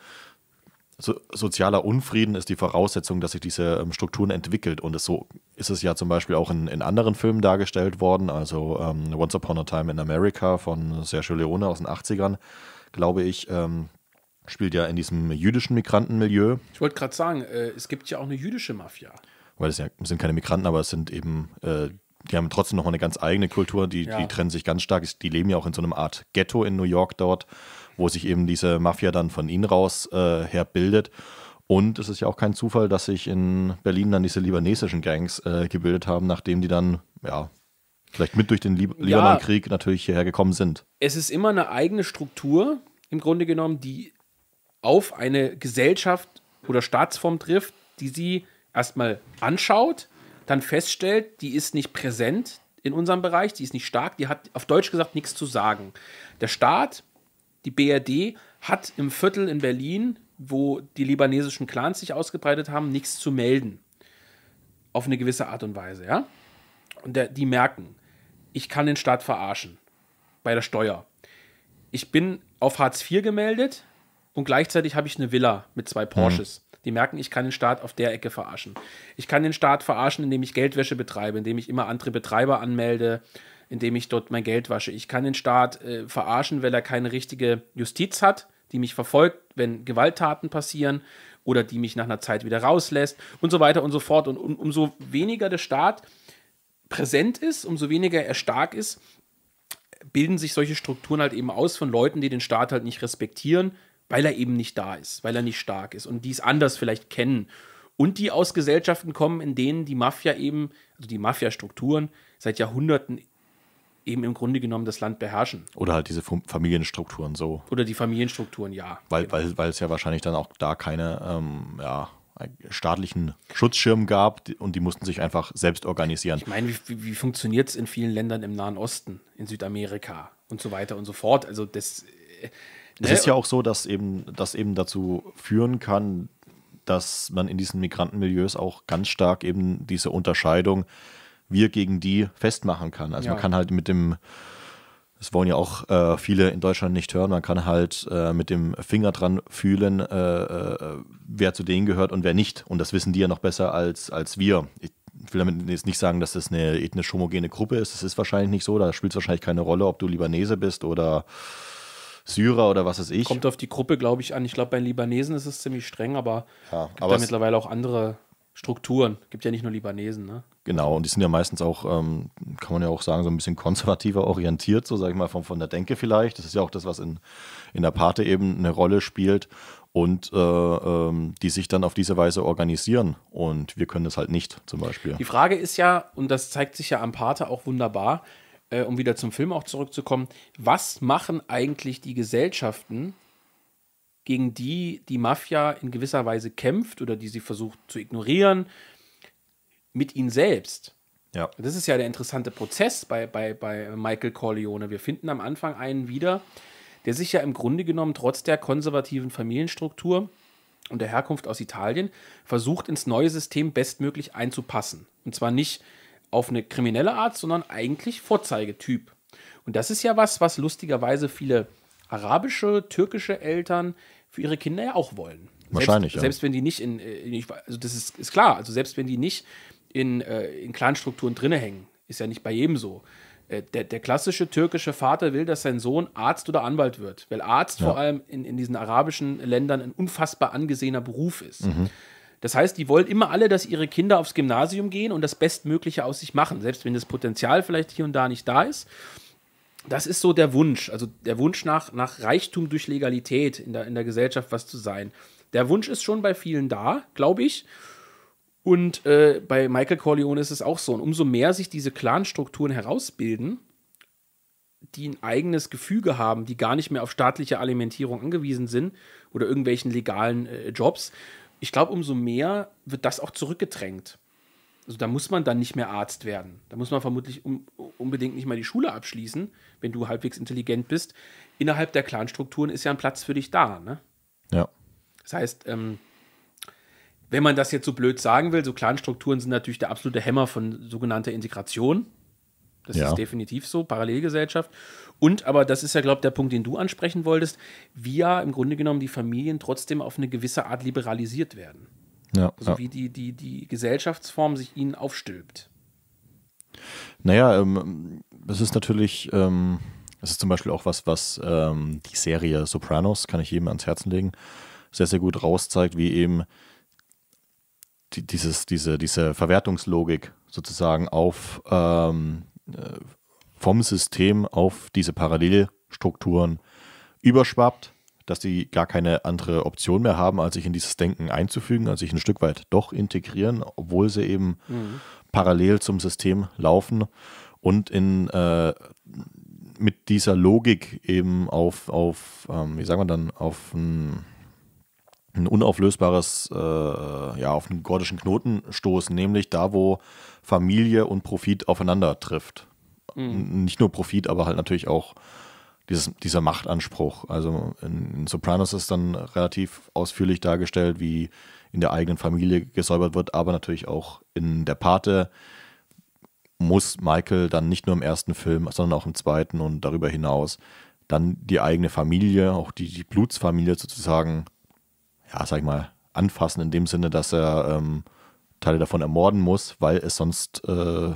So, sozialer Unfrieden ist die Voraussetzung, dass sich diese ähm, Strukturen entwickelt. Und es, so ist es ja zum Beispiel auch in, in anderen Filmen dargestellt worden. Also ähm, Once Upon a Time in America von Sergio Leone aus den 80ern, glaube ich, ähm, spielt ja in diesem jüdischen Migrantenmilieu. Ich wollte gerade sagen, äh, es gibt ja auch eine jüdische Mafia. Weil es ja, sind keine Migranten, aber es sind eben äh, die haben trotzdem noch eine ganz eigene Kultur, die, ja. die trennen sich ganz stark. Die leben ja auch in so einer Art Ghetto in New York dort, wo sich eben diese Mafia dann von ihnen raus äh, her bildet. Und es ist ja auch kein Zufall, dass sich in Berlin dann diese libanesischen Gangs äh, gebildet haben, nachdem die dann, ja, vielleicht mit durch den Lib ja, Libanon-Krieg natürlich hierher gekommen sind. Es ist immer eine eigene Struktur, im Grunde genommen, die auf eine Gesellschaft oder Staatsform trifft, die sie erstmal anschaut dann feststellt, die ist nicht präsent in unserem Bereich, die ist nicht stark, die hat auf Deutsch gesagt nichts zu sagen. Der Staat, die BRD, hat im Viertel in Berlin, wo die libanesischen Clans sich ausgebreitet haben, nichts zu melden. Auf eine gewisse Art und Weise, ja. Und der, die merken, ich kann den Staat verarschen bei der Steuer. Ich bin auf Hartz IV gemeldet und gleichzeitig habe ich eine Villa mit zwei hm. Porsches. Mhm. Die merken, ich kann den Staat auf der Ecke verarschen. Ich kann den Staat verarschen, indem ich Geldwäsche betreibe, indem ich immer andere Betreiber anmelde, indem ich dort mein Geld wasche. Ich kann den Staat äh, verarschen, weil er keine richtige Justiz hat, die mich verfolgt, wenn Gewalttaten passieren oder die mich nach einer Zeit wieder rauslässt und so weiter und so fort. Und um, umso weniger der Staat präsent ist, umso weniger er stark ist, bilden sich solche Strukturen halt eben aus von Leuten, die den Staat halt nicht respektieren, weil er eben nicht da ist, weil er nicht stark ist und die es anders vielleicht kennen und die aus Gesellschaften kommen, in denen die Mafia eben, also die Mafia-Strukturen seit Jahrhunderten eben im Grunde genommen das Land beherrschen. Oder halt diese Familienstrukturen so. Oder die Familienstrukturen, ja. Weil, genau. weil, weil es ja wahrscheinlich dann auch da keine ähm, ja, staatlichen Schutzschirm gab und die mussten sich einfach selbst organisieren. Ich meine, wie, wie, wie funktioniert es in vielen Ländern im Nahen Osten, in Südamerika und so weiter und so fort? Also das äh, es ist ja auch so, dass eben das eben dazu führen kann, dass man in diesen Migrantenmilieus auch ganz stark eben diese Unterscheidung wir gegen die festmachen kann. Also ja. man kann halt mit dem, das wollen ja auch äh, viele in Deutschland nicht hören, man kann halt äh, mit dem Finger dran fühlen, äh, äh, wer zu denen gehört und wer nicht. Und das wissen die ja noch besser als, als wir. Ich will damit jetzt nicht sagen, dass das eine ethnisch homogene Gruppe ist. Das ist wahrscheinlich nicht so. Da spielt es wahrscheinlich keine Rolle, ob du Libanese bist oder Syrer oder was weiß ich. Kommt auf die Gruppe, glaube ich, an. Ich glaube, bei den Libanesen ist es ziemlich streng, aber ja, gibt aber da mittlerweile auch andere Strukturen. Gibt ja nicht nur Libanesen, ne? Genau, und die sind ja meistens auch, ähm, kann man ja auch sagen, so ein bisschen konservativer orientiert, so sage ich mal, von, von der Denke vielleicht. Das ist ja auch das, was in, in der Pate eben eine Rolle spielt und äh, ähm, die sich dann auf diese Weise organisieren. Und wir können das halt nicht zum Beispiel. Die Frage ist ja, und das zeigt sich ja am Pate auch wunderbar, äh, um wieder zum Film auch zurückzukommen, was machen eigentlich die Gesellschaften, gegen die die Mafia in gewisser Weise kämpft oder die sie versucht zu ignorieren, mit ihnen selbst? Ja. Das ist ja der interessante Prozess bei, bei, bei Michael Corleone. Wir finden am Anfang einen wieder, der sich ja im Grunde genommen trotz der konservativen Familienstruktur und der Herkunft aus Italien versucht, ins neue System bestmöglich einzupassen. Und zwar nicht auf eine kriminelle Art, sondern eigentlich Vorzeigetyp. Und das ist ja was, was lustigerweise viele arabische, türkische Eltern für ihre Kinder ja auch wollen. Wahrscheinlich. Selbst, ja. selbst wenn die nicht in, äh, also das ist, ist klar, also selbst wenn die nicht in, äh, in Clanstrukturen drinne hängen, ist ja nicht bei jedem so. Äh, der, der, klassische türkische Vater will, dass sein Sohn Arzt oder Anwalt wird, weil Arzt ja. vor allem in, in diesen arabischen Ländern ein unfassbar angesehener Beruf ist. Mhm. Das heißt, die wollen immer alle, dass ihre Kinder aufs Gymnasium gehen und das Bestmögliche aus sich machen, selbst wenn das Potenzial vielleicht hier und da nicht da ist. Das ist so der Wunsch, also der Wunsch nach, nach Reichtum durch Legalität in der, in der Gesellschaft was zu sein. Der Wunsch ist schon bei vielen da, glaube ich. Und äh, bei Michael Corleone ist es auch so. Und umso mehr sich diese Clan-Strukturen herausbilden, die ein eigenes Gefüge haben, die gar nicht mehr auf staatliche Alimentierung angewiesen sind oder irgendwelchen legalen äh, Jobs, ich glaube, umso mehr wird das auch zurückgedrängt. Also da muss man dann nicht mehr Arzt werden. Da muss man vermutlich um, unbedingt nicht mal die Schule abschließen, wenn du halbwegs intelligent bist. Innerhalb der Clanstrukturen ist ja ein Platz für dich da. Ne? Ja. Das heißt, ähm, wenn man das jetzt so blöd sagen will, so Clanstrukturen sind natürlich der absolute Hämmer von sogenannter Integration. Das ja. ist definitiv so, Parallelgesellschaft. Und aber das ist ja, glaube ich, der Punkt, den du ansprechen wolltest, wie ja im Grunde genommen die Familien trotzdem auf eine gewisse Art liberalisiert werden. Ja, also ja. wie die, die, die Gesellschaftsform sich ihnen aufstülpt. Naja, ähm, ist natürlich, ähm, ist zum Beispiel auch was, was ähm, die Serie Sopranos, kann ich jedem ans Herzen legen, sehr, sehr gut rauszeigt, wie eben die, dieses, diese, diese Verwertungslogik sozusagen auf ähm, vom System auf diese Parallelstrukturen überschwappt, dass die gar keine andere Option mehr haben, als sich in dieses Denken einzufügen, als sich ein Stück weit doch integrieren, obwohl sie eben mhm. parallel zum System laufen und in äh, mit dieser Logik eben auf, auf ähm, wie sagen wir dann, auf ein, ein unauflösbares, äh, ja, auf einen gordischen Knoten stoßen, nämlich da, wo Familie und Profit aufeinander trifft. Mhm. Nicht nur Profit, aber halt natürlich auch dieses, dieser Machtanspruch. Also in, in Sopranos ist dann relativ ausführlich dargestellt, wie in der eigenen Familie gesäubert wird, aber natürlich auch in der Pate muss Michael dann nicht nur im ersten Film, sondern auch im zweiten und darüber hinaus dann die eigene Familie, auch die, die Blutsfamilie sozusagen, ja, sag ich mal, anfassen, in dem Sinne, dass er ähm, Teile davon ermorden muss, weil es sonst äh,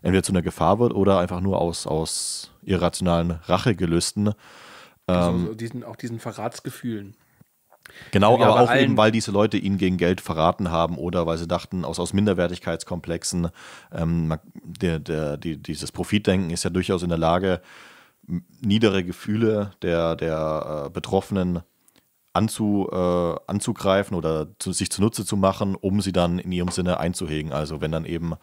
entweder zu einer Gefahr wird oder einfach nur aus, aus irrationalen Rachegelüsten. Also ähm, also diesen, auch diesen Verratsgefühlen. Genau, ja, aber auch eben, weil diese Leute ihn gegen Geld verraten haben oder weil sie dachten, aus, aus Minderwertigkeitskomplexen, ähm, der, der, die, dieses Profitdenken ist ja durchaus in der Lage, niedere Gefühle der, der äh, Betroffenen anzu, äh, anzugreifen oder zu, sich zunutze zu machen, um sie dann in ihrem Sinne einzuhegen. Also wenn dann eben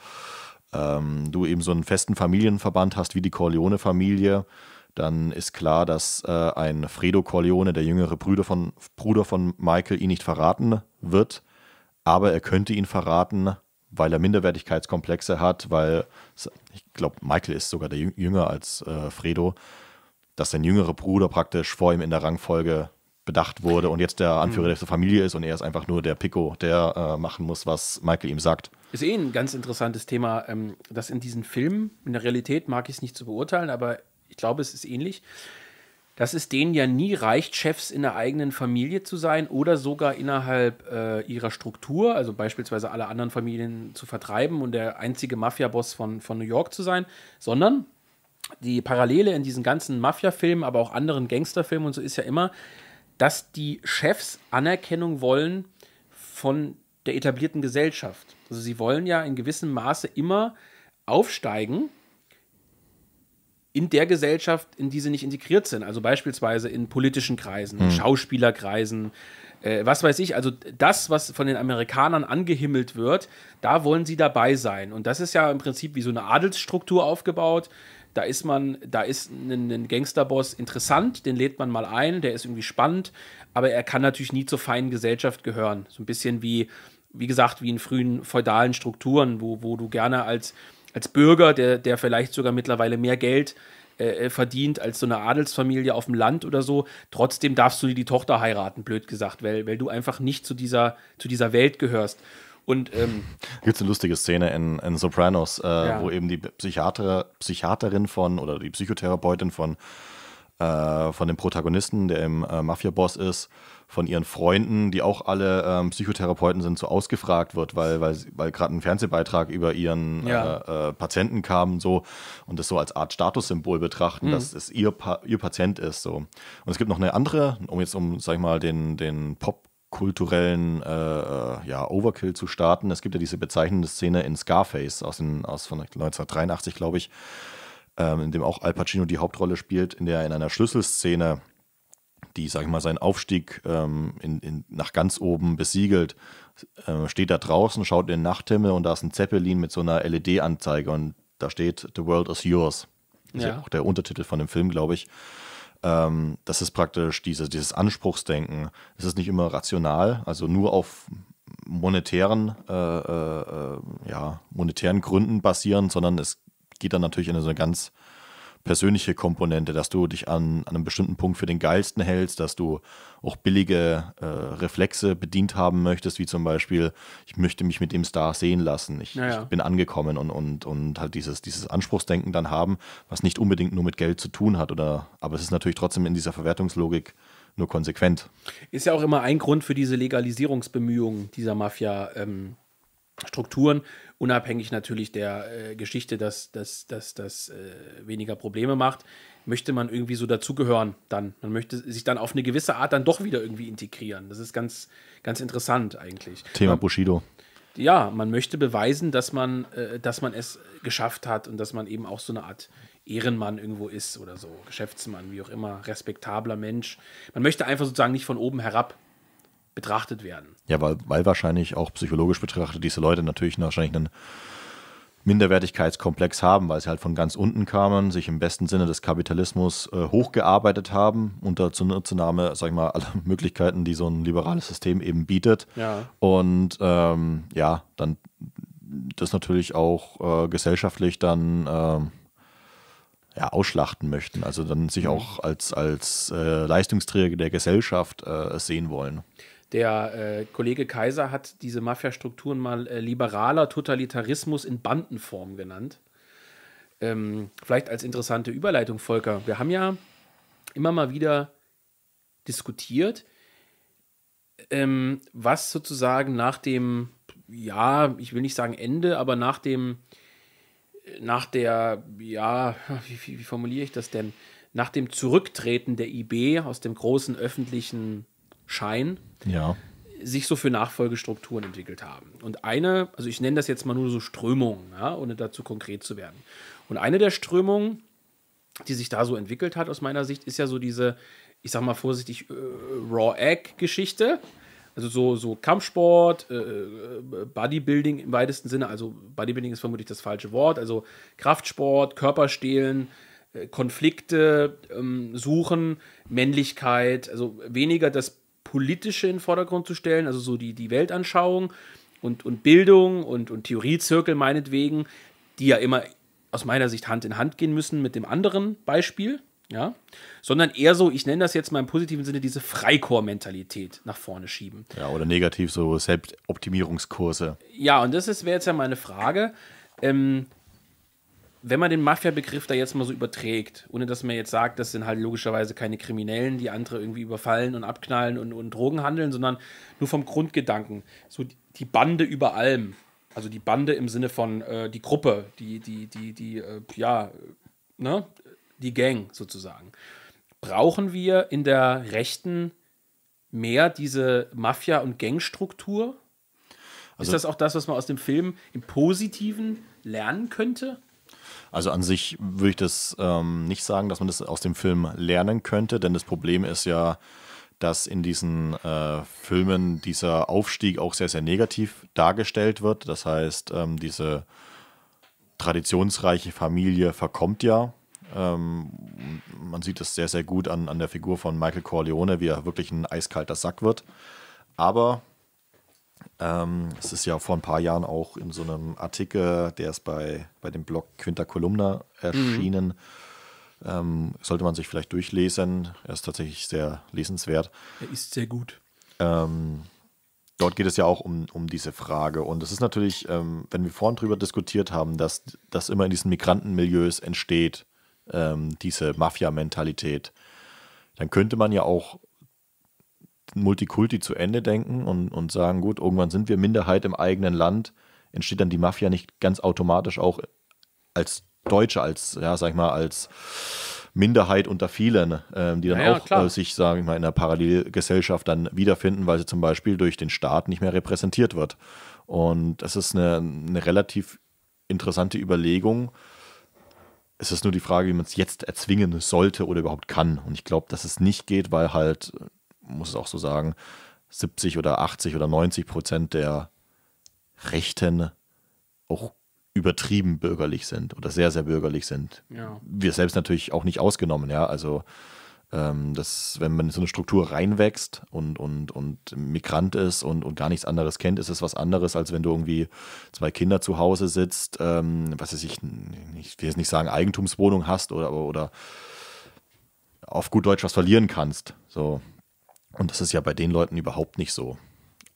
ähm, du eben so einen festen Familienverband hast wie die Corleone-Familie, dann ist klar, dass äh, ein Fredo Corleone, der jüngere Bruder von, Bruder von Michael, ihn nicht verraten wird, aber er könnte ihn verraten, weil er Minderwertigkeitskomplexe hat, weil ich glaube, Michael ist sogar der jünger als äh, Fredo, dass sein jüngerer Bruder praktisch vor ihm in der Rangfolge bedacht wurde und jetzt der Anführer mhm. der Familie ist und er ist einfach nur der Pico, der äh, machen muss, was Michael ihm sagt. Ist eh ein ganz interessantes Thema, ähm, dass in diesen Filmen, in der Realität mag ich es nicht zu beurteilen, aber ich glaube, es ist ähnlich, dass es denen ja nie reicht, Chefs in der eigenen Familie zu sein oder sogar innerhalb äh, ihrer Struktur, also beispielsweise alle anderen Familien zu vertreiben und der einzige Mafia-Boss von, von New York zu sein, sondern die Parallele in diesen ganzen Mafia-Filmen, aber auch anderen Gangsterfilmen und so ist ja immer, dass die Chefs Anerkennung wollen von der etablierten Gesellschaft. Also sie wollen ja in gewissem Maße immer aufsteigen in der Gesellschaft, in die sie nicht integriert sind. Also beispielsweise in politischen Kreisen, mhm. Schauspielerkreisen, äh, was weiß ich. Also das, was von den Amerikanern angehimmelt wird, da wollen sie dabei sein. Und das ist ja im Prinzip wie so eine Adelsstruktur aufgebaut da ist man, da ist ein, ein Gangsterboss interessant, den lädt man mal ein, der ist irgendwie spannend, aber er kann natürlich nie zur feinen Gesellschaft gehören. So ein bisschen wie, wie gesagt, wie in frühen feudalen Strukturen, wo, wo du gerne als, als Bürger, der, der vielleicht sogar mittlerweile mehr Geld äh, äh verdient als so eine Adelsfamilie auf dem Land oder so. Trotzdem darfst du die Tochter heiraten, blöd gesagt, weil, weil du einfach nicht zu dieser, zu dieser Welt gehörst. Und ähm, gibt es eine lustige Szene in, in Sopranos, äh, ja. wo eben die Psychiater, Psychiaterin von oder die Psychotherapeutin von, äh, von dem Protagonisten, der im äh, Mafia-Boss ist, von ihren Freunden, die auch alle ähm, Psychotherapeuten sind, so ausgefragt wird, weil, weil, weil gerade ein Fernsehbeitrag über ihren ja. äh, äh, Patienten kam so und das so als Art Statussymbol betrachten, mhm. dass es ihr, pa ihr Patient ist. So. Und es gibt noch eine andere, um jetzt um, sag ich mal, den, den Pop- kulturellen äh, äh, ja, Overkill zu starten. Es gibt ja diese bezeichnende Szene in Scarface aus, den, aus von 1983, glaube ich, ähm, in dem auch Al Pacino die Hauptrolle spielt, in der in einer Schlüsselszene, die, sage ich mal, seinen Aufstieg ähm, in, in, nach ganz oben besiegelt, äh, steht da draußen, schaut in den Nachthimmel und da ist ein Zeppelin mit so einer LED-Anzeige und da steht The World is Yours. Das ja. ist ja auch der Untertitel von dem Film, glaube ich. Ähm, das ist praktisch diese, dieses Anspruchsdenken. Es ist nicht immer rational, also nur auf monetären, äh, äh, äh ja, monetären Gründen basierend, sondern es geht dann natürlich in so eine ganz persönliche Komponente, dass du dich an, an einem bestimmten Punkt für den geilsten hältst, dass du auch billige äh, Reflexe bedient haben möchtest, wie zum Beispiel, ich möchte mich mit dem Star sehen lassen, ich, naja. ich bin angekommen und, und, und halt dieses, dieses Anspruchsdenken dann haben, was nicht unbedingt nur mit Geld zu tun hat, oder aber es ist natürlich trotzdem in dieser Verwertungslogik nur konsequent. Ist ja auch immer ein Grund für diese Legalisierungsbemühungen dieser Mafia. Ähm Strukturen, unabhängig natürlich der äh, Geschichte, dass das dass, dass, äh, weniger Probleme macht, möchte man irgendwie so dazugehören dann. Man möchte sich dann auf eine gewisse Art dann doch wieder irgendwie integrieren. Das ist ganz, ganz interessant eigentlich. Thema Bushido. Ja, man möchte beweisen, dass man, äh, dass man es geschafft hat und dass man eben auch so eine Art Ehrenmann irgendwo ist oder so, Geschäftsmann, wie auch immer, respektabler Mensch. Man möchte einfach sozusagen nicht von oben herab betrachtet werden. Ja, weil, weil wahrscheinlich auch psychologisch betrachtet diese Leute natürlich wahrscheinlich einen Minderwertigkeitskomplex haben, weil sie halt von ganz unten kamen, sich im besten Sinne des Kapitalismus äh, hochgearbeitet haben, unter Zunahme, sag ich mal, aller [LAUGHS] Möglichkeiten, die so ein liberales System eben bietet. Ja. Und ähm, ja, dann das natürlich auch äh, gesellschaftlich dann äh, ja, ausschlachten möchten. Also dann sich mhm. auch als, als äh, Leistungsträger der Gesellschaft äh, sehen wollen. Der äh, Kollege Kaiser hat diese Mafia-Strukturen mal äh, liberaler Totalitarismus in Bandenform genannt. Ähm, vielleicht als interessante Überleitung, Volker. Wir haben ja immer mal wieder diskutiert, ähm, was sozusagen nach dem, ja, ich will nicht sagen Ende, aber nach dem, äh, nach der, ja, [LAUGHS] wie, wie formuliere ich das denn? Nach dem Zurücktreten der IB aus dem großen öffentlichen Schein, ja. sich so für Nachfolgestrukturen entwickelt haben. Und eine, also ich nenne das jetzt mal nur so Strömungen, ja, ohne dazu konkret zu werden. Und eine der Strömungen, die sich da so entwickelt hat aus meiner Sicht, ist ja so diese, ich sag mal vorsichtig, äh, Raw Egg-Geschichte. Also so, so Kampfsport, äh, äh, Bodybuilding im weitesten Sinne, also Bodybuilding ist vermutlich das falsche Wort, also Kraftsport, Körperstehlen, äh, Konflikte ähm, suchen, Männlichkeit, also weniger das Politische in den Vordergrund zu stellen, also so die, die Weltanschauung und, und Bildung und, und Theoriezirkel meinetwegen, die ja immer aus meiner Sicht Hand in Hand gehen müssen mit dem anderen Beispiel, ja, sondern eher so, ich nenne das jetzt mal im positiven Sinne, diese Freikorps-Mentalität nach vorne schieben. Ja, oder negativ so Selbstoptimierungskurse. Ja, und das wäre jetzt ja meine Frage. Ähm, wenn man den Mafia-Begriff da jetzt mal so überträgt, ohne dass man jetzt sagt, das sind halt logischerweise keine Kriminellen, die andere irgendwie überfallen und abknallen und, und Drogen handeln, sondern nur vom Grundgedanken. So die Bande über allem. Also die Bande im Sinne von äh, die Gruppe, die, die, die, die, äh, ja, ne? Die Gang sozusagen. Brauchen wir in der Rechten mehr diese Mafia- und Gangstruktur? Also, ist das auch das, was man aus dem Film im Positiven lernen könnte? Also an sich würde ich das ähm, nicht sagen, dass man das aus dem Film lernen könnte, denn das Problem ist ja, dass in diesen äh, Filmen dieser Aufstieg auch sehr, sehr negativ dargestellt wird. Das heißt, ähm, diese traditionsreiche Familie verkommt ja. Ähm, man sieht es sehr, sehr gut an, an der Figur von Michael Corleone, wie er wirklich ein eiskalter Sack wird. Aber ähm, es ist ja vor ein paar Jahren auch in so einem Artikel, der ist bei, bei dem Blog Quinta Kolumna erschienen. Mhm. Ähm, sollte man sich vielleicht durchlesen. Er ist tatsächlich sehr lesenswert. Er ist sehr gut. Ähm, dort geht es ja auch um, um diese Frage. Und es ist natürlich, ähm, wenn wir vorhin darüber diskutiert haben, dass das immer in diesen Migrantenmilieus entsteht, ähm, diese Mafia-Mentalität, dann könnte man ja auch Multikulti zu Ende denken und, und sagen, gut, irgendwann sind wir Minderheit im eigenen Land, entsteht dann die Mafia nicht ganz automatisch auch als Deutsche, als, ja, sag ich mal, als Minderheit unter vielen, ähm, die dann ja, auch ja, äh, sich, sage ich mal, in einer Parallelgesellschaft dann wiederfinden, weil sie zum Beispiel durch den Staat nicht mehr repräsentiert wird. Und das ist eine, eine relativ interessante Überlegung. Es ist nur die Frage, wie man es jetzt erzwingen sollte oder überhaupt kann. Und ich glaube, dass es nicht geht, weil halt muss es auch so sagen, 70 oder 80 oder 90 Prozent der Rechten auch übertrieben bürgerlich sind oder sehr, sehr bürgerlich sind. Ja. Wir selbst natürlich auch nicht ausgenommen, ja. Also ähm, das, wenn man in so eine Struktur reinwächst und, und, und Migrant ist und, und gar nichts anderes kennt, ist es was anderes, als wenn du irgendwie zwei Kinder zu Hause sitzt, ähm, was weiß ich, ich will jetzt nicht sagen, Eigentumswohnung hast oder, oder auf gut Deutsch was verlieren kannst. So, und das ist ja bei den Leuten überhaupt nicht so.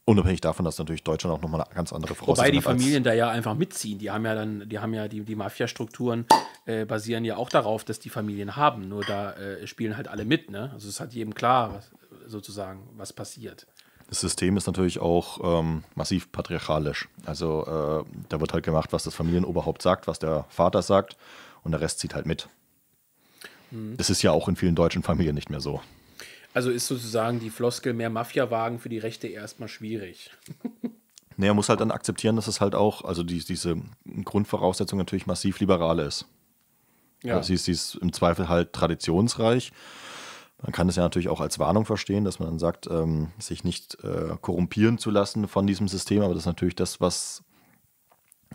Unabhängig davon, dass natürlich Deutschland auch nochmal eine ganz andere Voraussetzung hat. Wobei die Familien da ja einfach mitziehen. Die haben ja dann, die haben ja die, die Mafia-Strukturen äh, basieren ja auch darauf, dass die Familien haben. Nur da äh, spielen halt alle mit, ne? Also es halt jedem klar, was, sozusagen, was passiert. Das System ist natürlich auch ähm, massiv patriarchalisch. Also äh, da wird halt gemacht, was das Familienoberhaupt sagt, was der Vater sagt und der Rest zieht halt mit. Mhm. Das ist ja auch in vielen deutschen Familien nicht mehr so. Also ist sozusagen die Floskel mehr Mafiawagen für die Rechte erstmal schwierig. [LAUGHS] Nee, er muss halt dann akzeptieren, dass es halt auch, also die, diese Grundvoraussetzung natürlich massiv liberal ist. Ja. Also sie, ist, sie ist im Zweifel halt traditionsreich. Man kann es ja natürlich auch als Warnung verstehen, dass man dann sagt, ähm, sich nicht äh, korrumpieren zu lassen von diesem System, aber das ist natürlich das, was.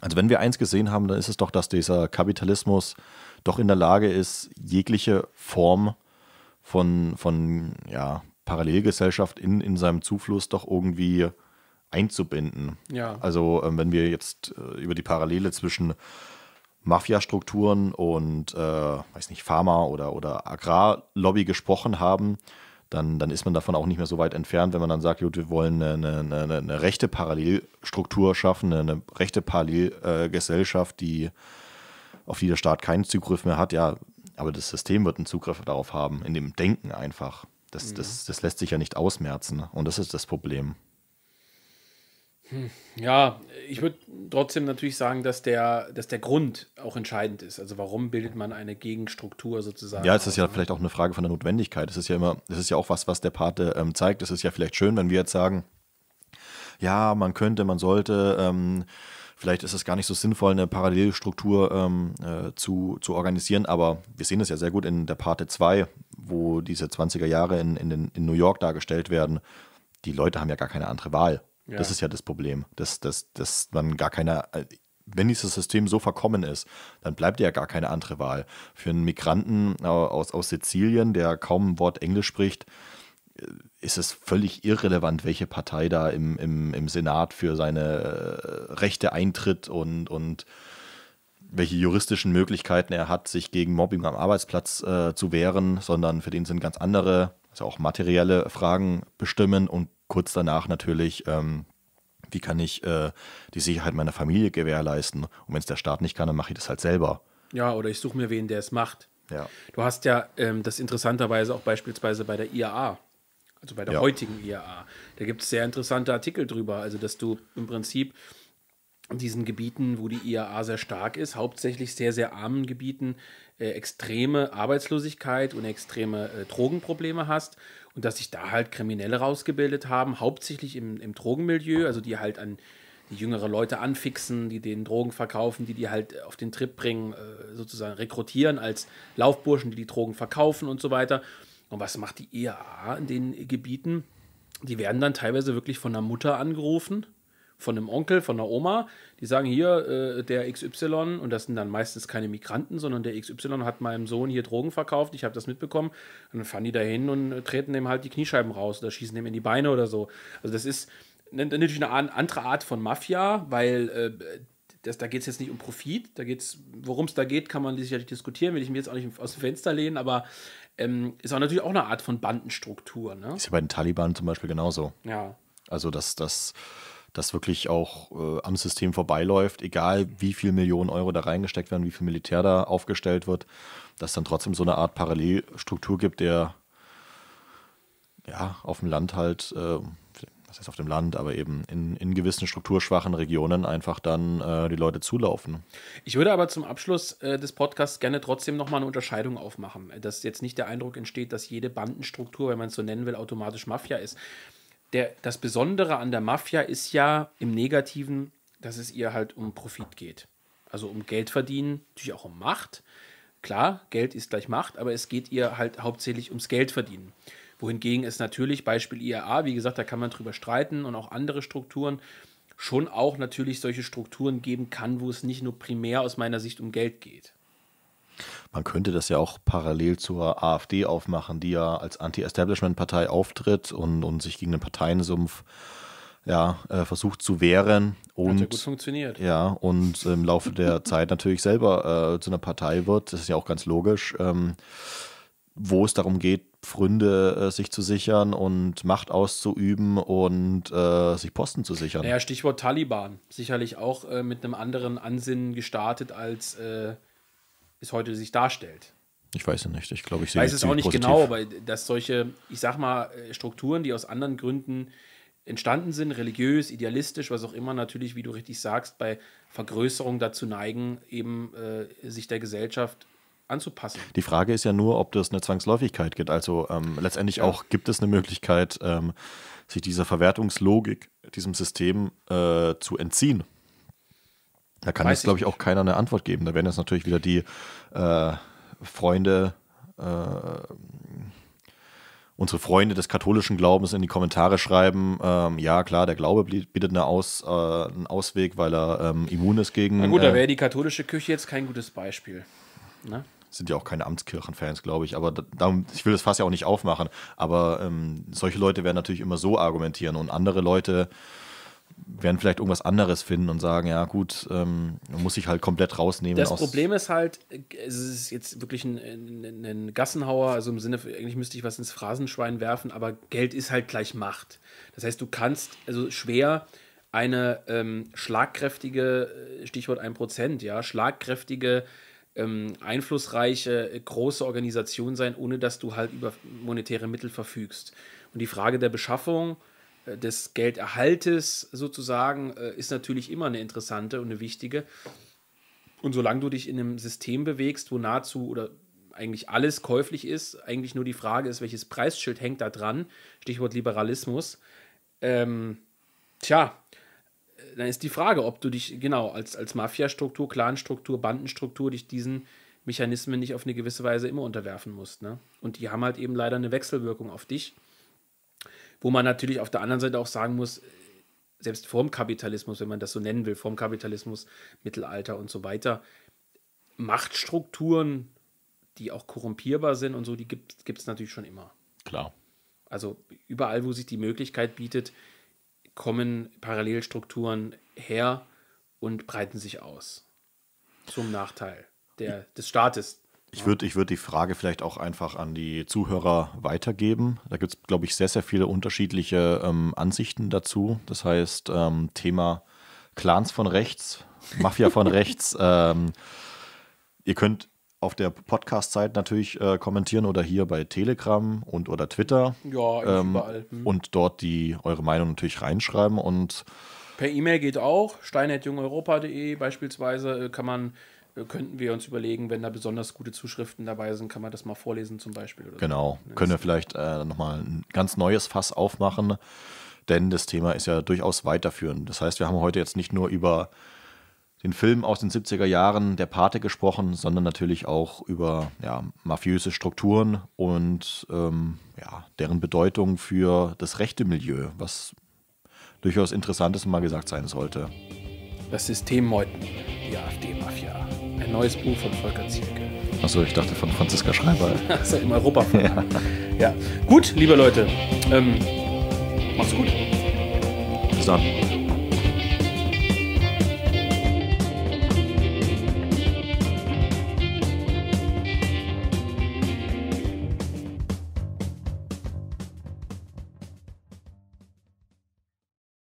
Also, wenn wir eins gesehen haben, dann ist es doch, dass dieser Kapitalismus doch in der Lage ist, jegliche Form von, von ja, Parallelgesellschaft in, in seinem Zufluss doch irgendwie einzubinden. Ja. Also ähm, wenn wir jetzt äh, über die Parallele zwischen Mafiastrukturen und äh, weiß nicht, Pharma oder, oder Agrarlobby gesprochen haben, dann, dann ist man davon auch nicht mehr so weit entfernt, wenn man dann sagt, gut, wir wollen eine, eine, eine, eine rechte Parallelstruktur schaffen, eine, rechte Parallelgesellschaft, äh, die auf die der Staat keinen Zugriff mehr hat, ja, aber das System wird einen Zugriff darauf haben, in dem Denken einfach. Das, ja. das, das lässt sich ja nicht ausmerzen. Und das ist das Problem. Hm, ja, ich würde trotzdem natürlich sagen, dass der, dass der Grund auch entscheidend ist. Also warum bildet man eine Gegenstruktur sozusagen? Ja, es ist ja ne? vielleicht auch eine Frage von der Notwendigkeit. Es ist ja immer, es ist ja auch was, was der Pate ähm, zeigt. Es ist ja vielleicht schön, wenn wir jetzt sagen, ja, man könnte, man sollte ähm, Vielleicht ist es gar nicht so sinnvoll, eine Parallelstruktur ähm, äh, zu, zu organisieren, aber wir sehen es ja sehr gut in der Parte 2, wo diese 20er Jahre in, in, den, in New York dargestellt werden. Die Leute haben ja gar keine andere Wahl. Ja. Das ist ja das Problem, dass, dass, dass man gar keine, äh, wenn dieses System so verkommen ist, dann bleibt ja gar keine andere Wahl. Für einen Migranten äh, aus, aus Sizilien, der kaum ein Wort Englisch spricht, ist es völlig irrelevant, welche Partei da im, im, im Senat für seine äh, Rechte eintritt und, und welche juristischen Möglichkeiten er hat, sich gegen Mobbing am Arbeitsplatz äh, zu wehren, sondern für den sind ganz andere, also auch materielle Fragen bestimmen und kurz danach natürlich, ähm, wie kann ich äh, die Sicherheit meiner Familie gewährleisten? Und wenn es der Staat nicht kann, dann mache ich das halt selber. Ja, oder ich suche mir wen, der es macht. Ja. Du hast ja ähm, das interessanterweise auch beispielsweise bei der IAA also bei der ja. heutigen IAA. Da gibt es sehr interessante Artikel drüber, also dass du im Prinzip in diesen Gebieten, wo die IAA sehr stark ist, hauptsächlich sehr, sehr armen Gebieten, äh, extreme Arbeitslosigkeit und extreme äh, Drogenprobleme hast und dass sich da halt Kriminelle rausgebildet haben, hauptsächlich im, im Drogenmilieu, also die halt an die jüngere Leute anfixen, die denen Drogen verkaufen, die die halt auf den Trip bringen, äh, sozusagen rekrutieren als Laufburschen, die die Drogen verkaufen und so weiter. Und was macht die IAA in den Gebieten? Die werden dann teilweise wirklich von der Mutter angerufen, von einem Onkel, von der Oma. Die sagen hier, äh, der XY, und das sind dann meistens keine Migranten, sondern der XY hat meinem Sohn hier Drogen verkauft, ich habe das mitbekommen. Und dann fahren die da hin und äh, treten dem halt die Kniescheiben raus oder schießen dem in die Beine oder so. Also das ist natürlich eine andere Art von Mafia, weil äh, das, da geht es jetzt nicht um Profit, da geht's, worum es da geht, kann man sicherlich diskutieren, will ich mir jetzt auch nicht aus dem Fenster lehnen, aber ähm, ist auch natürlich auch eine Art von Bandenstruktur. Ne? Ist ja bei den Taliban zum Beispiel genauso. Ja. Also, dass das das wirklich auch äh, am System vorbeiläuft, egal wie viel Millionen Euro da reingesteckt werden, wie viel Militär da aufgestellt wird, dass dann trotzdem so eine Art Parallelstruktur gibt, der ja auf dem Land halt äh, was heißt auf dem Land, aber eben in, in gewissen strukturschwachen Regionen einfach dann äh, die Leute zulaufen. Ich würde aber zum Abschluss äh, des Podcasts gerne trotzdem nochmal eine Unterscheidung aufmachen, dass jetzt nicht der Eindruck entsteht, dass jede Bandenstruktur, wenn man es so nennen will, automatisch Mafia ist. Der, das Besondere an der Mafia ist ja im Negativen, dass es ihr halt um Profit geht. Also um Geld verdienen, natürlich auch um Macht. Klar, Geld ist gleich Macht, aber es geht ihr halt hauptsächlich ums Geld verdienen wohingegen es natürlich, Beispiel IAA, wie gesagt, da kann man drüber streiten und auch andere Strukturen, schon auch natürlich solche Strukturen geben kann, wo es nicht nur primär aus meiner Sicht um Geld geht. Man könnte das ja auch parallel zur AfD aufmachen, die ja als Anti-Establishment-Partei auftritt und, und sich gegen den Parteiensumpf ja, äh, versucht zu wehren. Und, Hat ja gut funktioniert. Ja, und im Laufe der Zeit natürlich selber äh, zu einer Partei wird. Das ist ja auch ganz logisch. Ähm, wo es darum geht, Pfründe äh, sich zu sichern und Macht auszuüben und äh, sich Posten zu sichern. Naja, Stichwort Taliban. Sicherlich auch äh, mit einem anderen Ansinnen gestartet, als äh, es heute sich darstellt. Ich weiß es nicht. Ich glaube, ich sehe es auch nicht positiv. genau, weil äh, dass solche, ich sag mal, äh, Strukturen, die aus anderen Gründen entstanden sind, religiös, idealistisch, was auch immer, natürlich, wie du richtig sagst, bei Vergrößerung dazu neigen, eben sich der Gesellschaft anzupassen. Die Frage ist ja nur, ob das eine Zwangsläufigkeit gibt. Also ähm, letztendlich ja. auch gibt es eine Möglichkeit, ähm, sich dieser Verwertungslogik, diesem System äh, zu entziehen. Da kann Weiß jetzt, glaube ich, auch keiner eine Antwort geben. Da werden jetzt natürlich wieder die äh, Freunde, äh, unsere Freunde des katholischen Glaubens in die Kommentare schreiben, ähm, ja klar, der Glaube bietet eine Aus, äh, einen Ausweg, weil er ähm, immun ist gegen. Na gut, da äh, wäre die katholische Kirche jetzt kein gutes Beispiel. Ne? sind ja auch keine Amtskirchenfans, glaube ich, aber da, ich will das Fass ja auch nicht aufmachen. Aber ähm, solche Leute werden natürlich immer so argumentieren und andere Leute werden vielleicht irgendwas anderes finden und sagen, ja gut, ähm, muss ich halt komplett rausnehmen. Das Problem ist halt, äh, es ist jetzt wirklich ein, ein, ein Gassenhauer, also im Sinne, eigentlich müsste ich was ins Phrasenschwein werfen, aber Geld ist halt gleich Macht. Das heißt, du kannst also schwer eine ähm, schlagkräftige, äh, Stichwort 1%, ja, schlagkräftige ähm, einflussreiche, äh, große Organisation sein, ohne dass du halt über monetäre Mittel verfügst. Und die Frage der Beschaffung, äh, des Gelderhaltes sozusagen, äh, ist natürlich immer eine interessante und eine wichtige. Und solange du dich in einem System bewegst, wo nahezu oder eigentlich alles käuflich ist, eigentlich nur die Frage ist, welches Preisschild hängt da dran, Stichwort Liberalismus, ähm, tja, dann ist die Frage, ob du dich genau als, als Mafia-Struktur, Clan-Struktur, Bandenstruktur dich diesen Mechanismen nicht auf eine gewisse Weise immer unterwerfen musst. Ne? Und die haben halt eben leider eine Wechselwirkung auf dich, wo man natürlich auf der anderen Seite auch sagen muss, selbst vorm Kapitalismus, wenn man das so nennen will, vorm Kapitalismus, Mittelalter und so weiter, Machtstrukturen, die auch korrumpierbar sind und so, die gibt es natürlich schon immer. Klar. Also überall, wo sich die Möglichkeit bietet, kommen Parallelstrukturen her und breiten sich aus. Zum Nachteil der, des Staates. Ich würde ich würd die Frage vielleicht auch einfach an die Zuhörer weitergeben. Da gibt es, glaube ich, sehr, sehr viele unterschiedliche ähm, Ansichten dazu. Das heißt, ähm, Thema Clans von rechts, Mafia von [LAUGHS] rechts. Ähm, ihr könnt auf der Podcast-Seite natürlich äh, kommentieren oder hier bei Telegram und oder Twitter. Ja, ähm, überall. Hm. Und dort die eure Meinung natürlich reinschreiben und per E-Mail geht auch, stein.jungeuropa.de beispielsweise äh, kann man äh, könnten wir uns überlegen, wenn da besonders gute Zuschriften dabei sind, kann man das mal vorlesen zum Beispiel. genau, so. können wir vielleicht äh, nochmal ein ganz neues Fass aufmachen, denn das Thema ist ja durchaus weiterführend. Das heißt, wir haben heute jetzt nicht nur über den Film aus den 70er Jahren Der Pate gesprochen, sondern natürlich auch über ja, mafiöse Strukturen und ähm, ja, deren Bedeutung für das rechte Milieu, was durchaus Interessantes mal gesagt sein sollte. Das System Meuten, die AfD-Mafia. Ein neues Buch von Volker Zierke. Achso, ich dachte von Franziska Schreiber. also im europa ja. ja. Gut, liebe Leute, ähm, macht's gut. Bis dann.